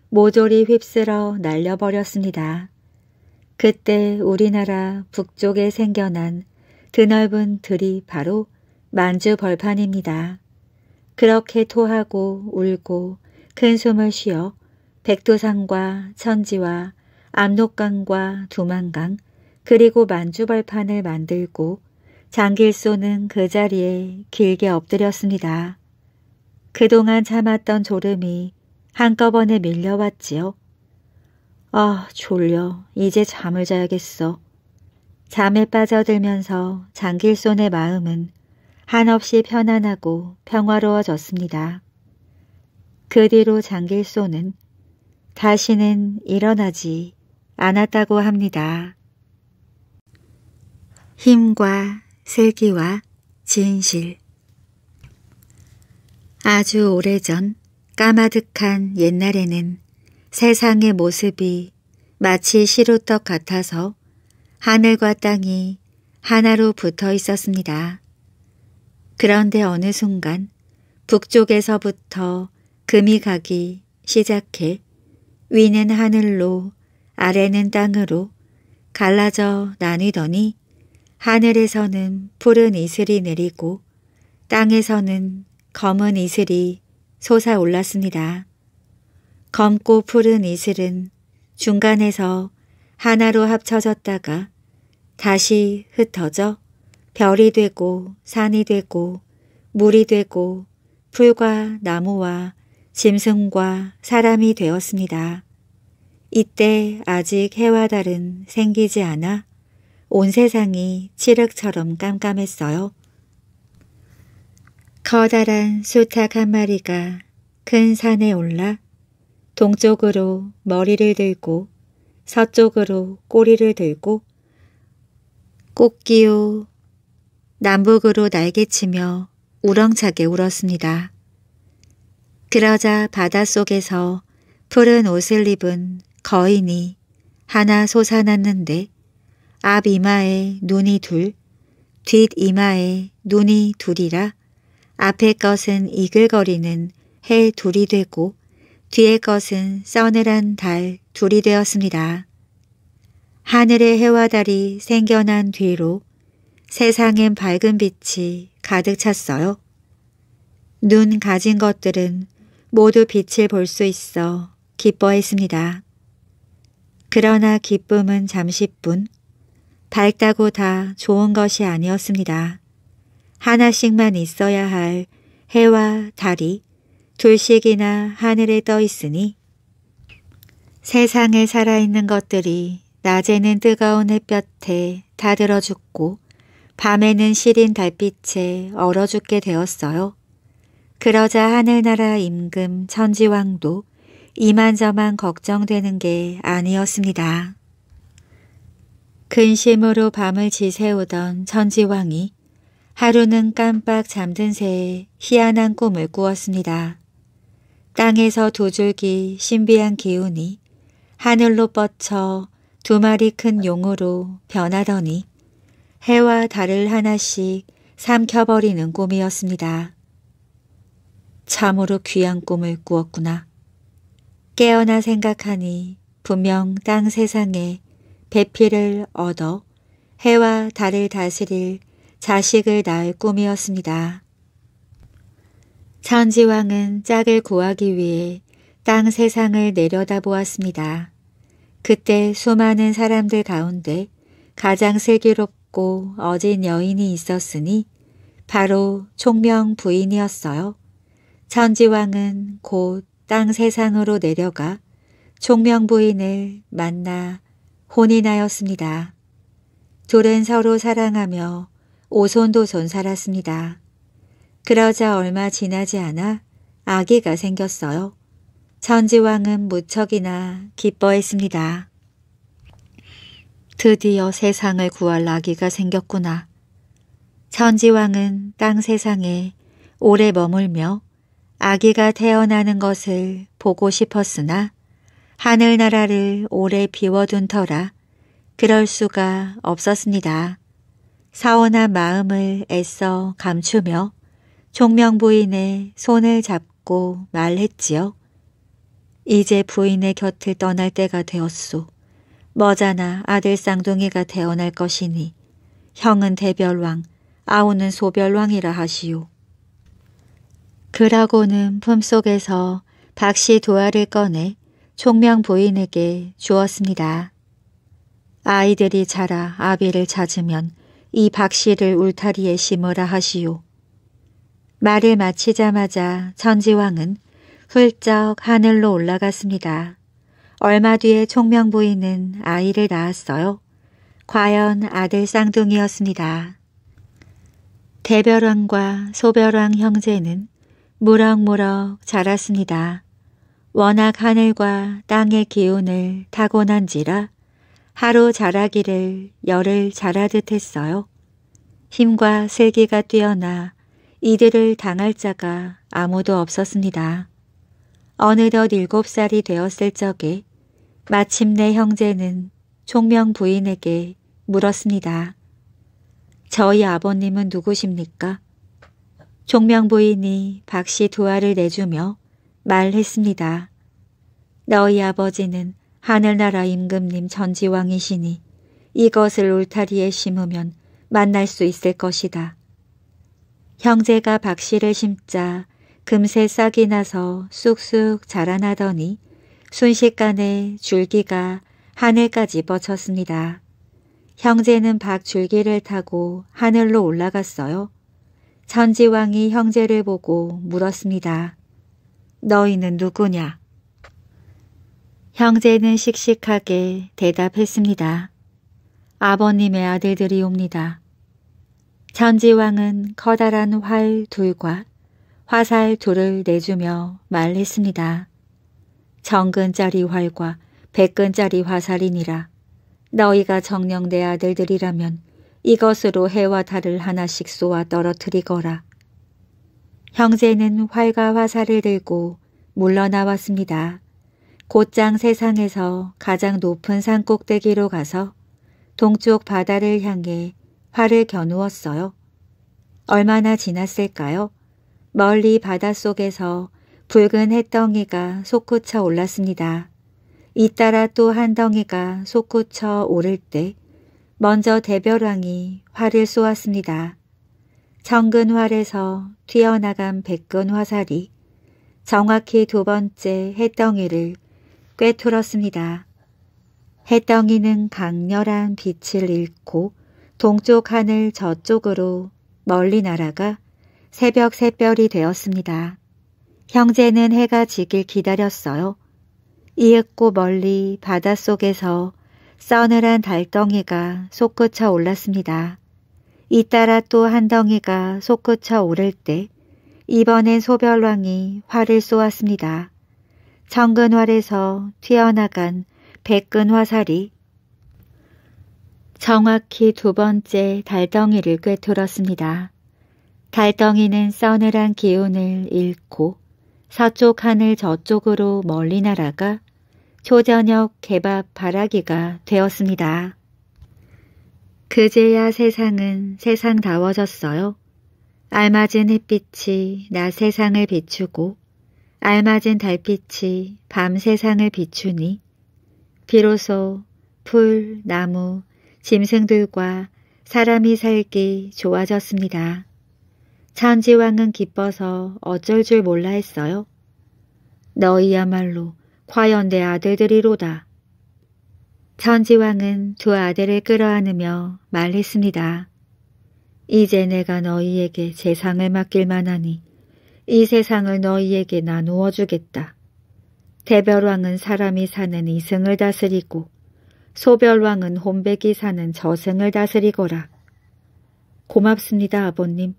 모조리 휩쓸어 날려버렸습니다. 그때 우리나라 북쪽에 생겨난 드넓은 들이 바로 만주 벌판입니다. 그렇게 토하고 울고 큰 숨을 쉬어 백두산과 천지와 압록강과 두만강 그리고 만주벌판을 만들고 장길소는 그 자리에 길게 엎드렸습니다. 그동안 참았던 졸음이 한꺼번에 밀려왔지요. 아, 졸려. 이제 잠을 자야겠어. 잠에 빠져들면서 장길손의 마음은 한없이 편안하고 평화로워졌습니다. 그 뒤로 장길손은 다시는 일어나지 않았다고 합니다. 힘과 슬기와 진실 아주 오래전 까마득한 옛날에는 세상의 모습이 마치 시루떡 같아서 하늘과 땅이 하나로 붙어 있었습니다. 그런데 어느 순간 북쪽에서부터 금이 가기 시작해 위는 하늘로 아래는 땅으로 갈라져 나뉘더니 하늘에서는 푸른 이슬이 내리고 땅에서는 검은 이슬이 솟아올랐습니다. 검고 푸른 이슬은 중간에서 하나로 합쳐졌다가 다시 흩어져 별이 되고 산이 되고 물이 되고 풀과 나무와 짐승과 사람이 되었습니다. 이때 아직 해와 달은 생기지 않아 온 세상이 칠흑처럼 깜깜했어요. 커다란 수탉 한 마리가 큰 산에 올라 동쪽으로 머리를 들고 서쪽으로 꼬리를 들고 꽃기우 남북으로 날개치며 우렁차게 울었습니다. 그러자 바닷속에서 푸른 옷을 입은 거인이 하나 솟아났는데 앞 이마에 눈이 둘, 뒷 이마에 눈이 둘이라 앞에 것은 이글거리는 해 둘이 되고 뒤에 것은 서늘한 달 둘이 되었습니다. 하늘의 해와 달이 생겨난 뒤로 세상엔 밝은 빛이 가득 찼어요. 눈 가진 것들은 모두 빛을 볼 수 있어 기뻐했습니다. 그러나 기쁨은 잠시뿐 밝다고 다 좋은 것이 아니었습니다. 하나씩만 있어야 할 해와 달이 둘씩이나 하늘에 떠 있으니 세상에 살아있는 것들이 낮에는 뜨거운 햇볕에 다들어 죽고 밤에는 시린 달빛에 얼어 죽게 되었어요. 그러자 하늘나라 임금 천지왕도 이만저만 걱정되는 게 아니었습니다. 근심으로 밤을 지새우던 천지왕이 하루는 깜빡 잠든 새에 희한한 꿈을 꾸었습니다. 땅에서 두 줄기 신비한 기운이 하늘로 뻗쳐 두 마리 큰 용으로 변하더니 해와 달을 하나씩 삼켜버리는 꿈이었습니다. 참으로 귀한 꿈을 꾸었구나. 깨어나 생각하니 분명 땅 세상에 배피를 얻어 해와 달을 다스릴 자식을 낳을 꿈이었습니다. 천지왕은 짝을 구하기 위해 땅 세상을 내려다보았습니다. 그때 수많은 사람들 가운데 가장 슬기롭고 어진 여인이 있었으니 바로 총명 부인이었어요. 천지왕은 곧땅 세상으로 내려가 총명 부인을 만나 혼인하였습니다. 둘은 서로 사랑하며 오손도손 살았습니다. 그러자 얼마 지나지 않아 아기가 생겼어요. 천지왕은 무척이나 기뻐했습니다. 드디어 세상을 구할 아기가 생겼구나. 천지왕은 땅 세상에 오래 머물며 아기가 태어나는 것을 보고 싶었으나 하늘나라를 오래 비워둔 터라 그럴 수가 없었습니다. 사원한 마음을 애써 감추며 종명 부인의 손을 잡고 말했지요. 이제 부인의 곁을 떠날 때가 되었소. 머자나 아들 쌍둥이가 태어날 것이니 형은 대별왕, 아우는 소별왕이라 하시오. 그라고는 품속에서 박씨 도화를 꺼내 총명 부인에게 주었습니다. 아이들이 자라 아비를 찾으면 이 박씨를 울타리에 심어라 하시오. 말을 마치자마자 천지왕은 훌쩍 하늘로 올라갔습니다. 얼마 뒤에 총명 부인은 아이를 낳았어요. 과연 아들 쌍둥이였습니다. 대별왕과 소별왕 형제는 무럭무럭 자랐습니다. 워낙 하늘과 땅의 기운을 타고난지라 하루 자라기를 열흘 자라듯 했어요. 힘과 세기가 뛰어나 이들을 당할 자가 아무도 없었습니다. 어느덧 일곱 살이 되었을 적에 마침내 형제는 총명 부인에게 물었습니다. 저희 아버님은 누구십니까? 종명 부인이 박씨두화를 내주며 말했습니다. 너희 아버지는 하늘나라 임금님 전지왕이시니 이것을 울타리에 심으면 만날 수 있을 것이다. 형제가 박 씨를 심자 금세 싹이 나서 쑥쑥 자라나더니 순식간에 줄기가 하늘까지 뻗쳤습니다. 형제는 박 줄기를 타고 하늘로 올라갔어요. 천지왕이 형제를 보고 물었습니다. 너희는 누구냐? 형제는 씩씩하게 대답했습니다. 아버님의 아들들이옵니다. 천지왕은 커다란 활 둘과 화살 둘을 내주며 말했습니다. 정근짜리 활과 백근짜리 화살이니라. 너희가 정령 내 아들들이라면 이것으로 해와 달을 하나씩 쏘아 떨어뜨리거라. 형제는 활과 화살을 들고 물러나왔습니다. 곧장 세상에서 가장 높은 산꼭대기로 가서 동쪽 바다를 향해 활을 겨누었어요. 얼마나 지났을까요? 멀리 바닷속에서 붉은 햇덩이가 솟구쳐 올랐습니다. 잇따라 또 한 덩이가 솟구쳐 오를 때 먼저 대별왕이 활을 쏘았습니다. 정근활에서 튀어나간 백근화살이 정확히 두 번째 해덩이를 꿰뚫었습니다. 해덩이는 강렬한 빛을 잃고 동쪽 하늘 저쪽으로 멀리 날아가 새벽 새별이 되었습니다. 형제는 해가 지길 기다렸어요. 이윽고 멀리 바닷속에서 써늘한 달덩이가 솟구쳐 올랐습니다. 잇따라 또 한 덩이가 솟구쳐 오를 때 이번엔 소별왕이 활을 쏘았습니다. 정근활에서 튀어나간 백근화살이 정확히 두 번째 달덩이를 꿰뚫었습니다. 달덩이는 써늘한 기운을 잃고 서쪽 하늘 저쪽으로 멀리 날아가 초저녁 개밥 바라기가 되었습니다. 그제야 세상은 세상다워졌어요. 알맞은 햇빛이 낮 세상을 비추고 알맞은 달빛이 밤 세상을 비추니 비로소 풀, 나무, 짐승들과 사람이 살기 좋아졌습니다. 천지왕은 기뻐서 어쩔 줄 몰라 했어요. 너희야말로 과연 내 아들들이로다. 천지왕은두 아들을 끌어안으며 말했습니다. 이제 내가 너희에게 재상을 맡길 만하니 이 세상을 너희에게 나누어 주겠다. 대별왕은 사람이 사는 이승을 다스리고 소별왕은 혼백이 사는 저승을 다스리거라. 고맙습니다, 아버님.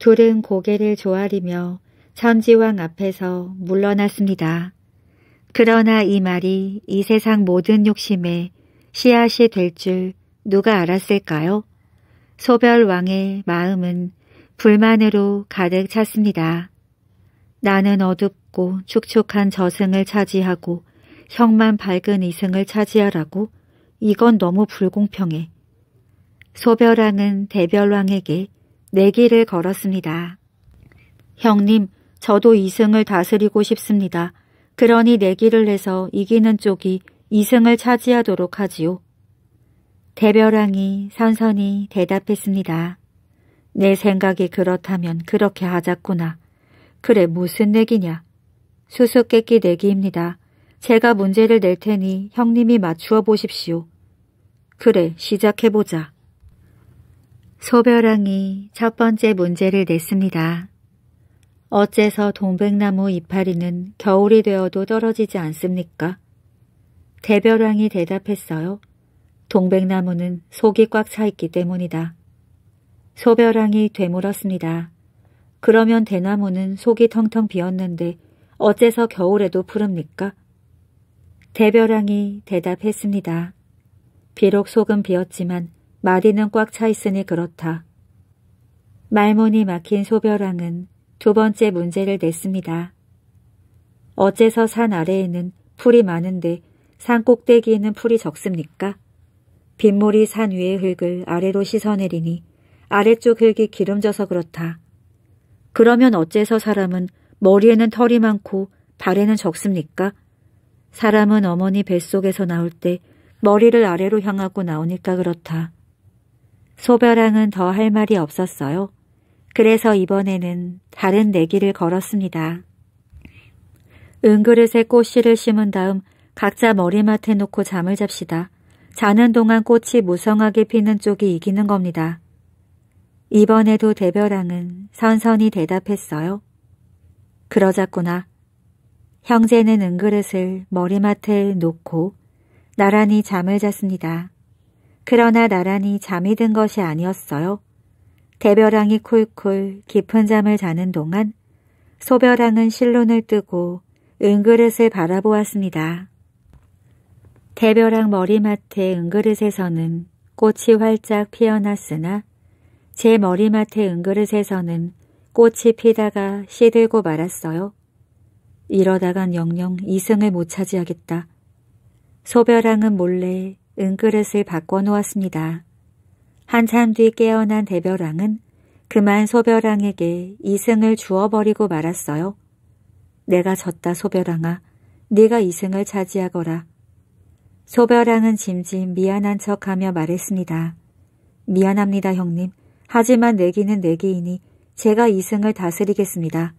둘은 고개를 조아리며 천지왕 앞에서 물러났습니다. 그러나 이 말이 이 세상 모든 욕심에 씨앗이 될 줄 누가 알았을까요? 소별 왕의 마음은 불만으로 가득 찼습니다. 나는 어둡고 축축한 저승을 차지하고 형만 밝은 이승을 차지하라고? 이건 너무 불공평해. 소별왕은 대별왕에게 내기를 걸었습니다. 형님, 저도 이승을 다스리고 싶습니다. 그러니 내기를 해서 이기는 쪽이 이승을 차지하도록 하지요. 대별왕이 선선히 대답했습니다. 내 생각이 그렇다면 그렇게 하자꾸나. 그래 무슨 내기냐. 수수께끼 내기입니다. 제가 문제를 낼 테니 형님이 맞추어 보십시오. 그래 시작해보자. 소별왕이 첫 번째 문제를 냈습니다. 어째서 동백나무 이파리는 겨울이 되어도 떨어지지 않습니까? 대별왕이 대답했어요. 동백나무는 속이 꽉 차 있기 때문이다. 소별왕이 되물었습니다. 그러면 대나무는 속이 텅텅 비었는데 어째서 겨울에도 푸릅니까? 대별왕이 대답했습니다. 비록 속은 비었지만 마디는 꽉 차 있으니 그렇다. 말문이 막힌 소별왕은 두 번째 문제를 냈습니다. 어째서 산 아래에는 풀이 많은데 산 꼭대기에는 풀이 적습니까? 빗물이 산 위의 흙을 아래로 씻어내리니 아래쪽 흙이 기름져서 그렇다. 그러면 어째서 사람은 머리에는 털이 많고 발에는 적습니까? 사람은 어머니 뱃속에서 나올 때 머리를 아래로 향하고 나오니까 그렇다. 소벼랑은 더 할 말이 없었어요. 그래서 이번에는 다른 내기를 걸었습니다. 은그릇에 꽃씨를 심은 다음 각자 머리맡에 놓고 잠을 잡시다. 자는 동안 꽃이 무성하게 피는 쪽이 이기는 겁니다. 이번에도 대벼랑은 선선히 대답했어요. 그러자꾸나 형제는 은그릇을 머리맡에 놓고 나란히 잠을 잤습니다. 그러나 나란히 잠이 든 것이 아니었어요. 대벼랑이 쿨쿨 깊은 잠을 자는 동안 소벼랑은 실눈을 뜨고 은그릇을 바라보았습니다. 대벼랑 머리맡의 은그릇에서는 꽃이 활짝 피어났으나 제 머리맡의 은그릇에서는 꽃이 피다가 시들고 말았어요. 이러다간 영영 이승을 못 차지하겠다. 소벼랑은 몰래 은그릇을 바꿔놓았습니다. 한참 뒤 깨어난 대별왕은 그만 소별왕에게 이승을 주어버리고 말았어요. 내가 졌다 소별왕아 네가 이승을 차지하거라. 소별왕은 짐짐 미안한 척하며 말했습니다. 미안합니다 형님. 하지만 내기는 내기이니 제가 이승을 다스리겠습니다.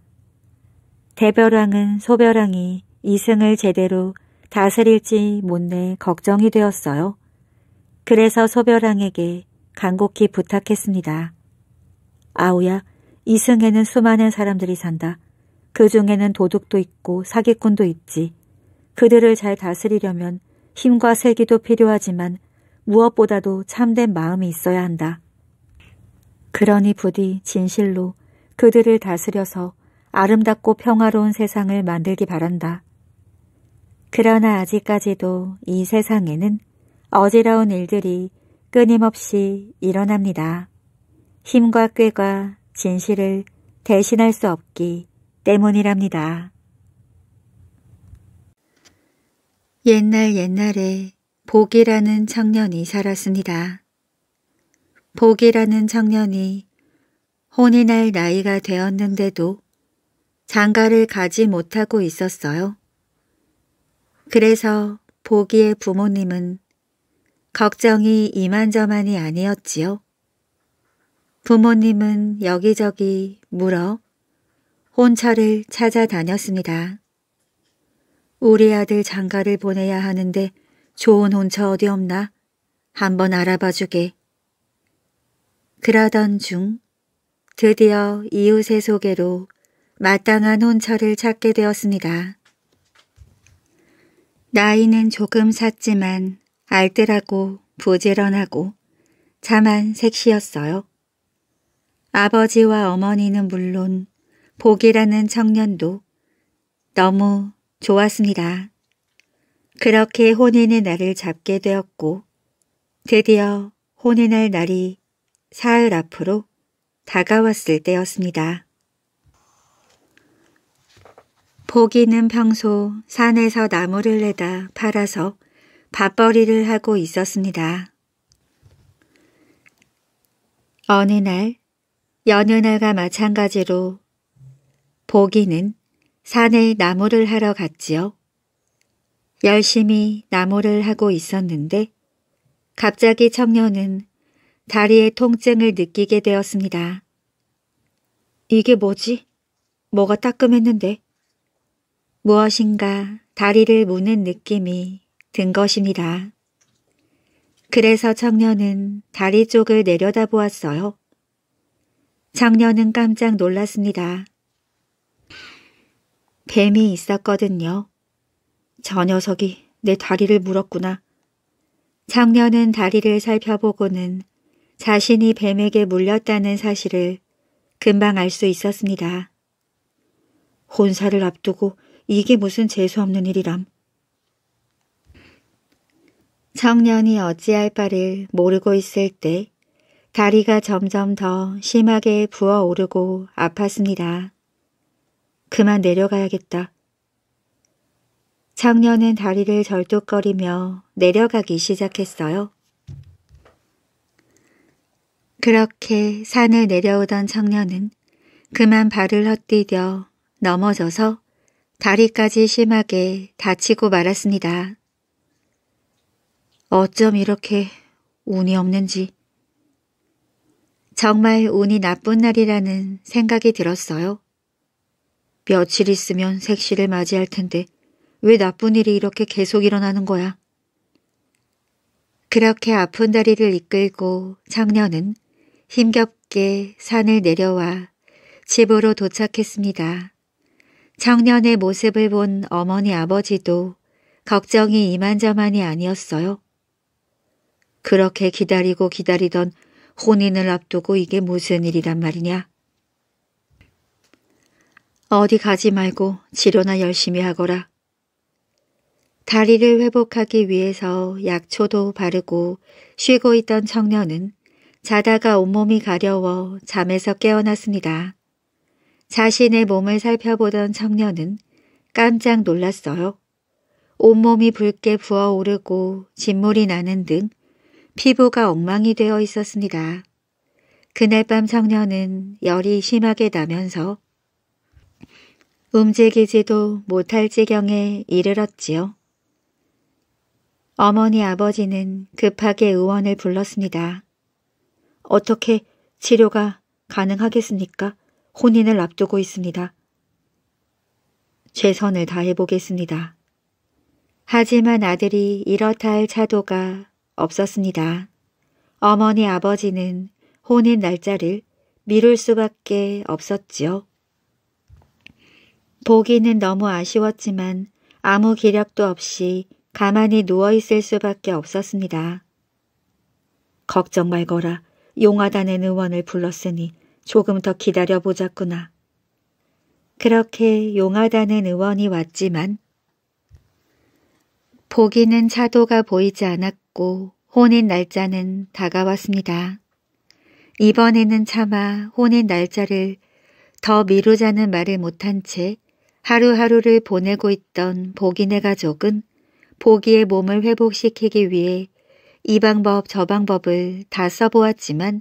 대별왕은소별왕이 이승을 제대로 다스릴지 못내 걱정이 되었어요. 그래서 소별왕에게 간곡히 부탁했습니다. 아우야, 이승에는 수많은 사람들이 산다. 그 중에는 도둑도 있고 사기꾼도 있지. 그들을 잘 다스리려면 힘과 세기도 필요하지만 무엇보다도 참된 마음이 있어야 한다. 그러니 부디 진실로 그들을 다스려서 아름답고 평화로운 세상을 만들기 바란다. 그러나 아직까지도 이 세상에는 어지러운 일들이 끊임없이 일어납니다. 힘과 꾀가 진실을 대신할 수 없기 때문이랍니다. 옛날 옛날에 복이라는 청년이 살았습니다. 복이라는 청년이 혼인할 나이가 되었는데도 장가를 가지 못하고 있었어요. 그래서 보기의 부모님은 걱정이 이만저만이 아니었지요. 부모님은 여기저기 물어 혼처를 찾아다녔습니다. 우리 아들 장가를 보내야 하는데 좋은 혼처 어디 없나? 한번 알아봐 주게. 그러던 중 드디어 이웃의 소개로 마땅한 혼처를 찾게 되었습니다. 나이는 조금 샀지만 알뜰하고 부지런하고 자만 색시였어요. 아버지와 어머니는 물론 복이라는 청년도 너무 좋았습니다. 그렇게 혼인의 날을 잡게 되었고 드디어 혼인할 날이 사흘 앞으로 다가왔을 때였습니다. 보기는 평소 산에서 나무를 내다 팔아서 밥벌이를 하고 있었습니다. 어느 날, 여느 날과 마찬가지로 보기는 산에 나무를 하러 갔지요. 열심히 나무를 하고 있었는데 갑자기 청년은 다리에 통증을 느끼게 되었습니다. 이게 뭐지? 뭐가 따끔했는데? 무엇인가 다리를 무는 느낌이 든 것입니다. 그래서 청년은 다리 쪽을 내려다보았어요. 청년은 깜짝 놀랐습니다. 뱀이 있었거든요. 저 녀석이 내 다리를 물었구나. 청년은 다리를 살펴보고는 자신이 뱀에게 물렸다는 사실을 금방 알 수 있었습니다. 혼사를 앞두고 이게 무슨 재수없는 일이람. 청년이 어찌할 바를 모르고 있을 때 다리가 점점 더 심하게 부어오르고 아팠습니다. 그만 내려가야겠다. 청년은 다리를 절뚝거리며 내려가기 시작했어요. 그렇게 산을 내려오던 청년은 그만 발을 헛디뎌 넘어져서 다리까지 심하게 다치고 말았습니다. 어쩜 이렇게 운이 없는지. 정말 운이 나쁜 날이라는 생각이 들었어요. 며칠 있으면 색시를 맞이할 텐데 왜 나쁜 일이 이렇게 계속 일어나는 거야. 그렇게 아픈 다리를 이끌고 청년은 힘겹게 산을 내려와 집으로 도착했습니다. 청년의 모습을 본 어머니 아버지도 걱정이 이만저만이 아니었어요. 그렇게 기다리고 기다리던 혼인을 앞두고 이게 무슨 일이란 말이냐. 어디 가지 말고 치료나 열심히 하거라. 다리를 회복하기 위해서 약초도 바르고 쉬고 있던 청년은 자다가 온몸이 가려워 잠에서 깨어났습니다. 자신의 몸을 살펴보던 청년은 깜짝 놀랐어요. 온몸이 붉게 부어오르고 진물이 나는 등 피부가 엉망이 되어 있었습니다. 그날 밤 성녀는 열이 심하게 나면서 움직이지도 못할 지경에 이르렀지요. 어머니 아버지는 급하게 의원을 불렀습니다. 어떻게 치료가 가능하겠습니까? 혼인을 앞두고 있습니다. 최선을 다해보겠습니다. 하지만 아들이 이렇다 할 차도가 없었습니다. 어머니 아버지는 혼인 날짜를 미룰 수밖에 없었지요. 보기는 너무 아쉬웠지만 아무 기력도 없이 가만히 누워있을 수밖에 없었습니다. 걱정 말거라. 용하단의 의원을 불렀으니 조금 더 기다려보자꾸나. 그렇게 용하단의 의원이 왔지만 보기는 차도가 보이지 않았고 혼인 날짜는 다가왔습니다. 이번에는 차마 혼인 날짜를 더 미루자는 말을 못한 채 하루하루를 보내고 있던 보기네 가족은 보기의 몸을 회복시키기 위해 이 방법 저 방법을 다 써보았지만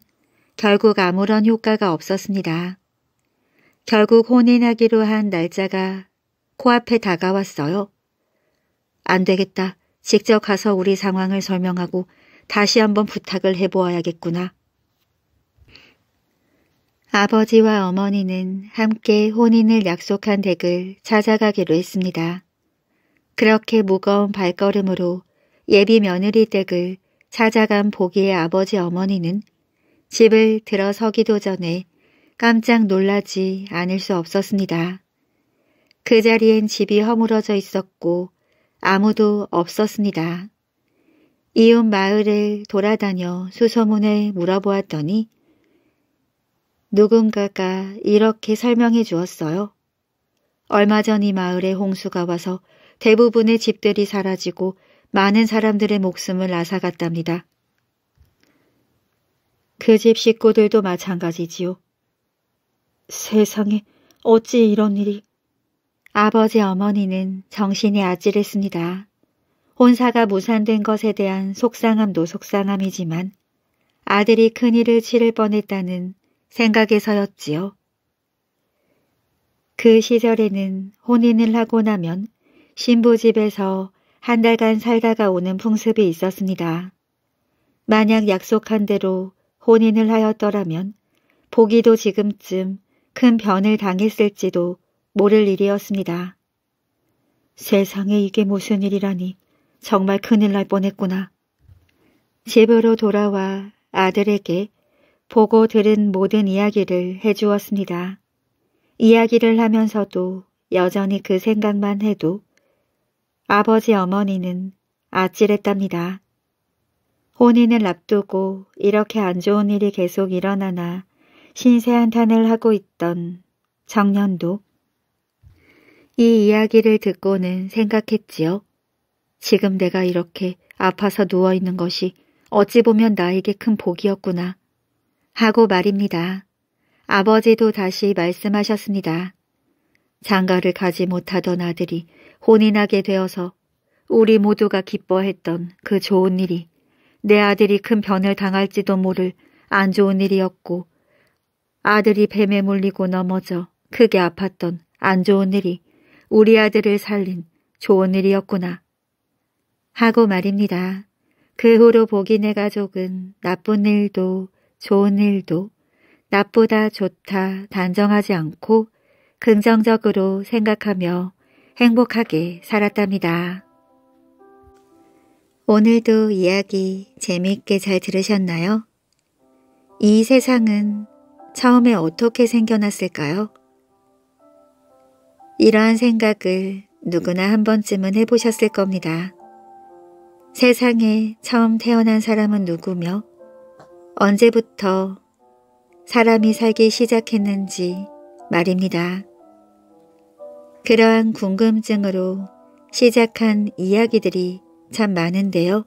결국 아무런 효과가 없었습니다. 결국 혼인하기로 한 날짜가 코앞에 다가왔어요. 안 되겠다. 직접 가서 우리 상황을 설명하고 다시 한번 부탁을 해보아야겠구나. 아버지와 어머니는 함께 혼인을 약속한 댁을 찾아가기로 했습니다. 그렇게 무거운 발걸음으로 예비 며느리 댁을 찾아간 보기에 아버지 어머니는 집을 들어서기도 전에 깜짝 놀라지 않을 수 없었습니다. 그 자리엔 집이 허물어져 있었고 아무도 없었습니다. 이웃 마을을 돌아다녀 수소문을 물어보았더니 누군가가 이렇게 설명해 주었어요. 얼마 전 이 마을에 홍수가 와서 대부분의 집들이 사라지고 많은 사람들의 목숨을 앗아갔답니다. 그 집 식구들도 마찬가지지요. 세상에 어찌 이런 일이. 아버지 어머니는 정신이 아찔했습니다. 혼사가 무산된 것에 대한 속상함도 속상함이지만 아들이 큰일을 치를 뻔했다는 생각에서였지요. 그 시절에는 혼인을 하고 나면 신부 집에서 한 달간 살다가 오는 풍습이 있었습니다. 만약 약속한 대로 혼인을 하였더라면 보기도 지금쯤 큰 변을 당했을지도 모를 일이었습니다. 세상에 이게 무슨 일이라니 정말 큰일 날 뻔했구나. 집으로 돌아와 아들에게 보고 들은 모든 이야기를 해주었습니다. 이야기를 하면서도 여전히 그 생각만 해도 아버지 어머니는 아찔했답니다. 혼인을 앞두고 이렇게 안 좋은 일이 계속 일어나나 신세 한탄을 하고 있던 정년도 이 이야기를 듣고는 생각했지요. 지금 내가 이렇게 아파서 누워있는 것이 어찌 보면 나에게 큰 복이었구나. 하고 말입니다. 아버지도 다시 말씀하셨습니다. 장가를 가지 못하던 아들이 혼이 나게 되어서 우리 모두가 기뻐했던 그 좋은 일이 내 아들이 큰 변을 당할지도 모를 안 좋은 일이었고 아들이 뱀에 물리고 넘어져 크게 아팠던 안 좋은 일이 우리 아들을 살린 좋은 일이었구나. 하고 말입니다. 그 후로 보기네 가족은 나쁜 일도 좋은 일도 나쁘다 좋다 단정하지 않고 긍정적으로 생각하며 행복하게 살았답니다. 오늘도 이야기 재미있게 잘 들으셨나요? 이 세상은 처음에 어떻게 생겨났을까요? 이러한 생각을 누구나 한 번쯤은 해보셨을 겁니다. 세상에 처음 태어난 사람은 누구며 언제부터 사람이 살기 시작했는지 말입니다. 그러한 궁금증으로 시작한 이야기들이 참 많은데요.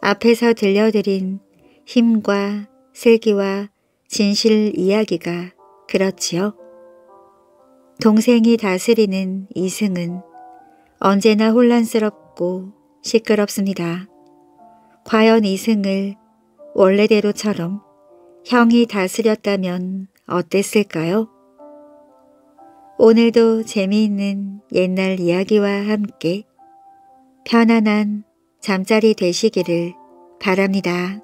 앞에서 들려드린 힘과 슬기와 진실 이야기가 그렇지요. 동생이 다스리는 이승은 언제나 혼란스럽고 시끄럽습니다. 과연 이승을 원래대로처럼 형이 다스렸다면 어땠을까요? 오늘도 재미있는 옛날 이야기와 함께 편안한 잠자리 되시기를 바랍니다.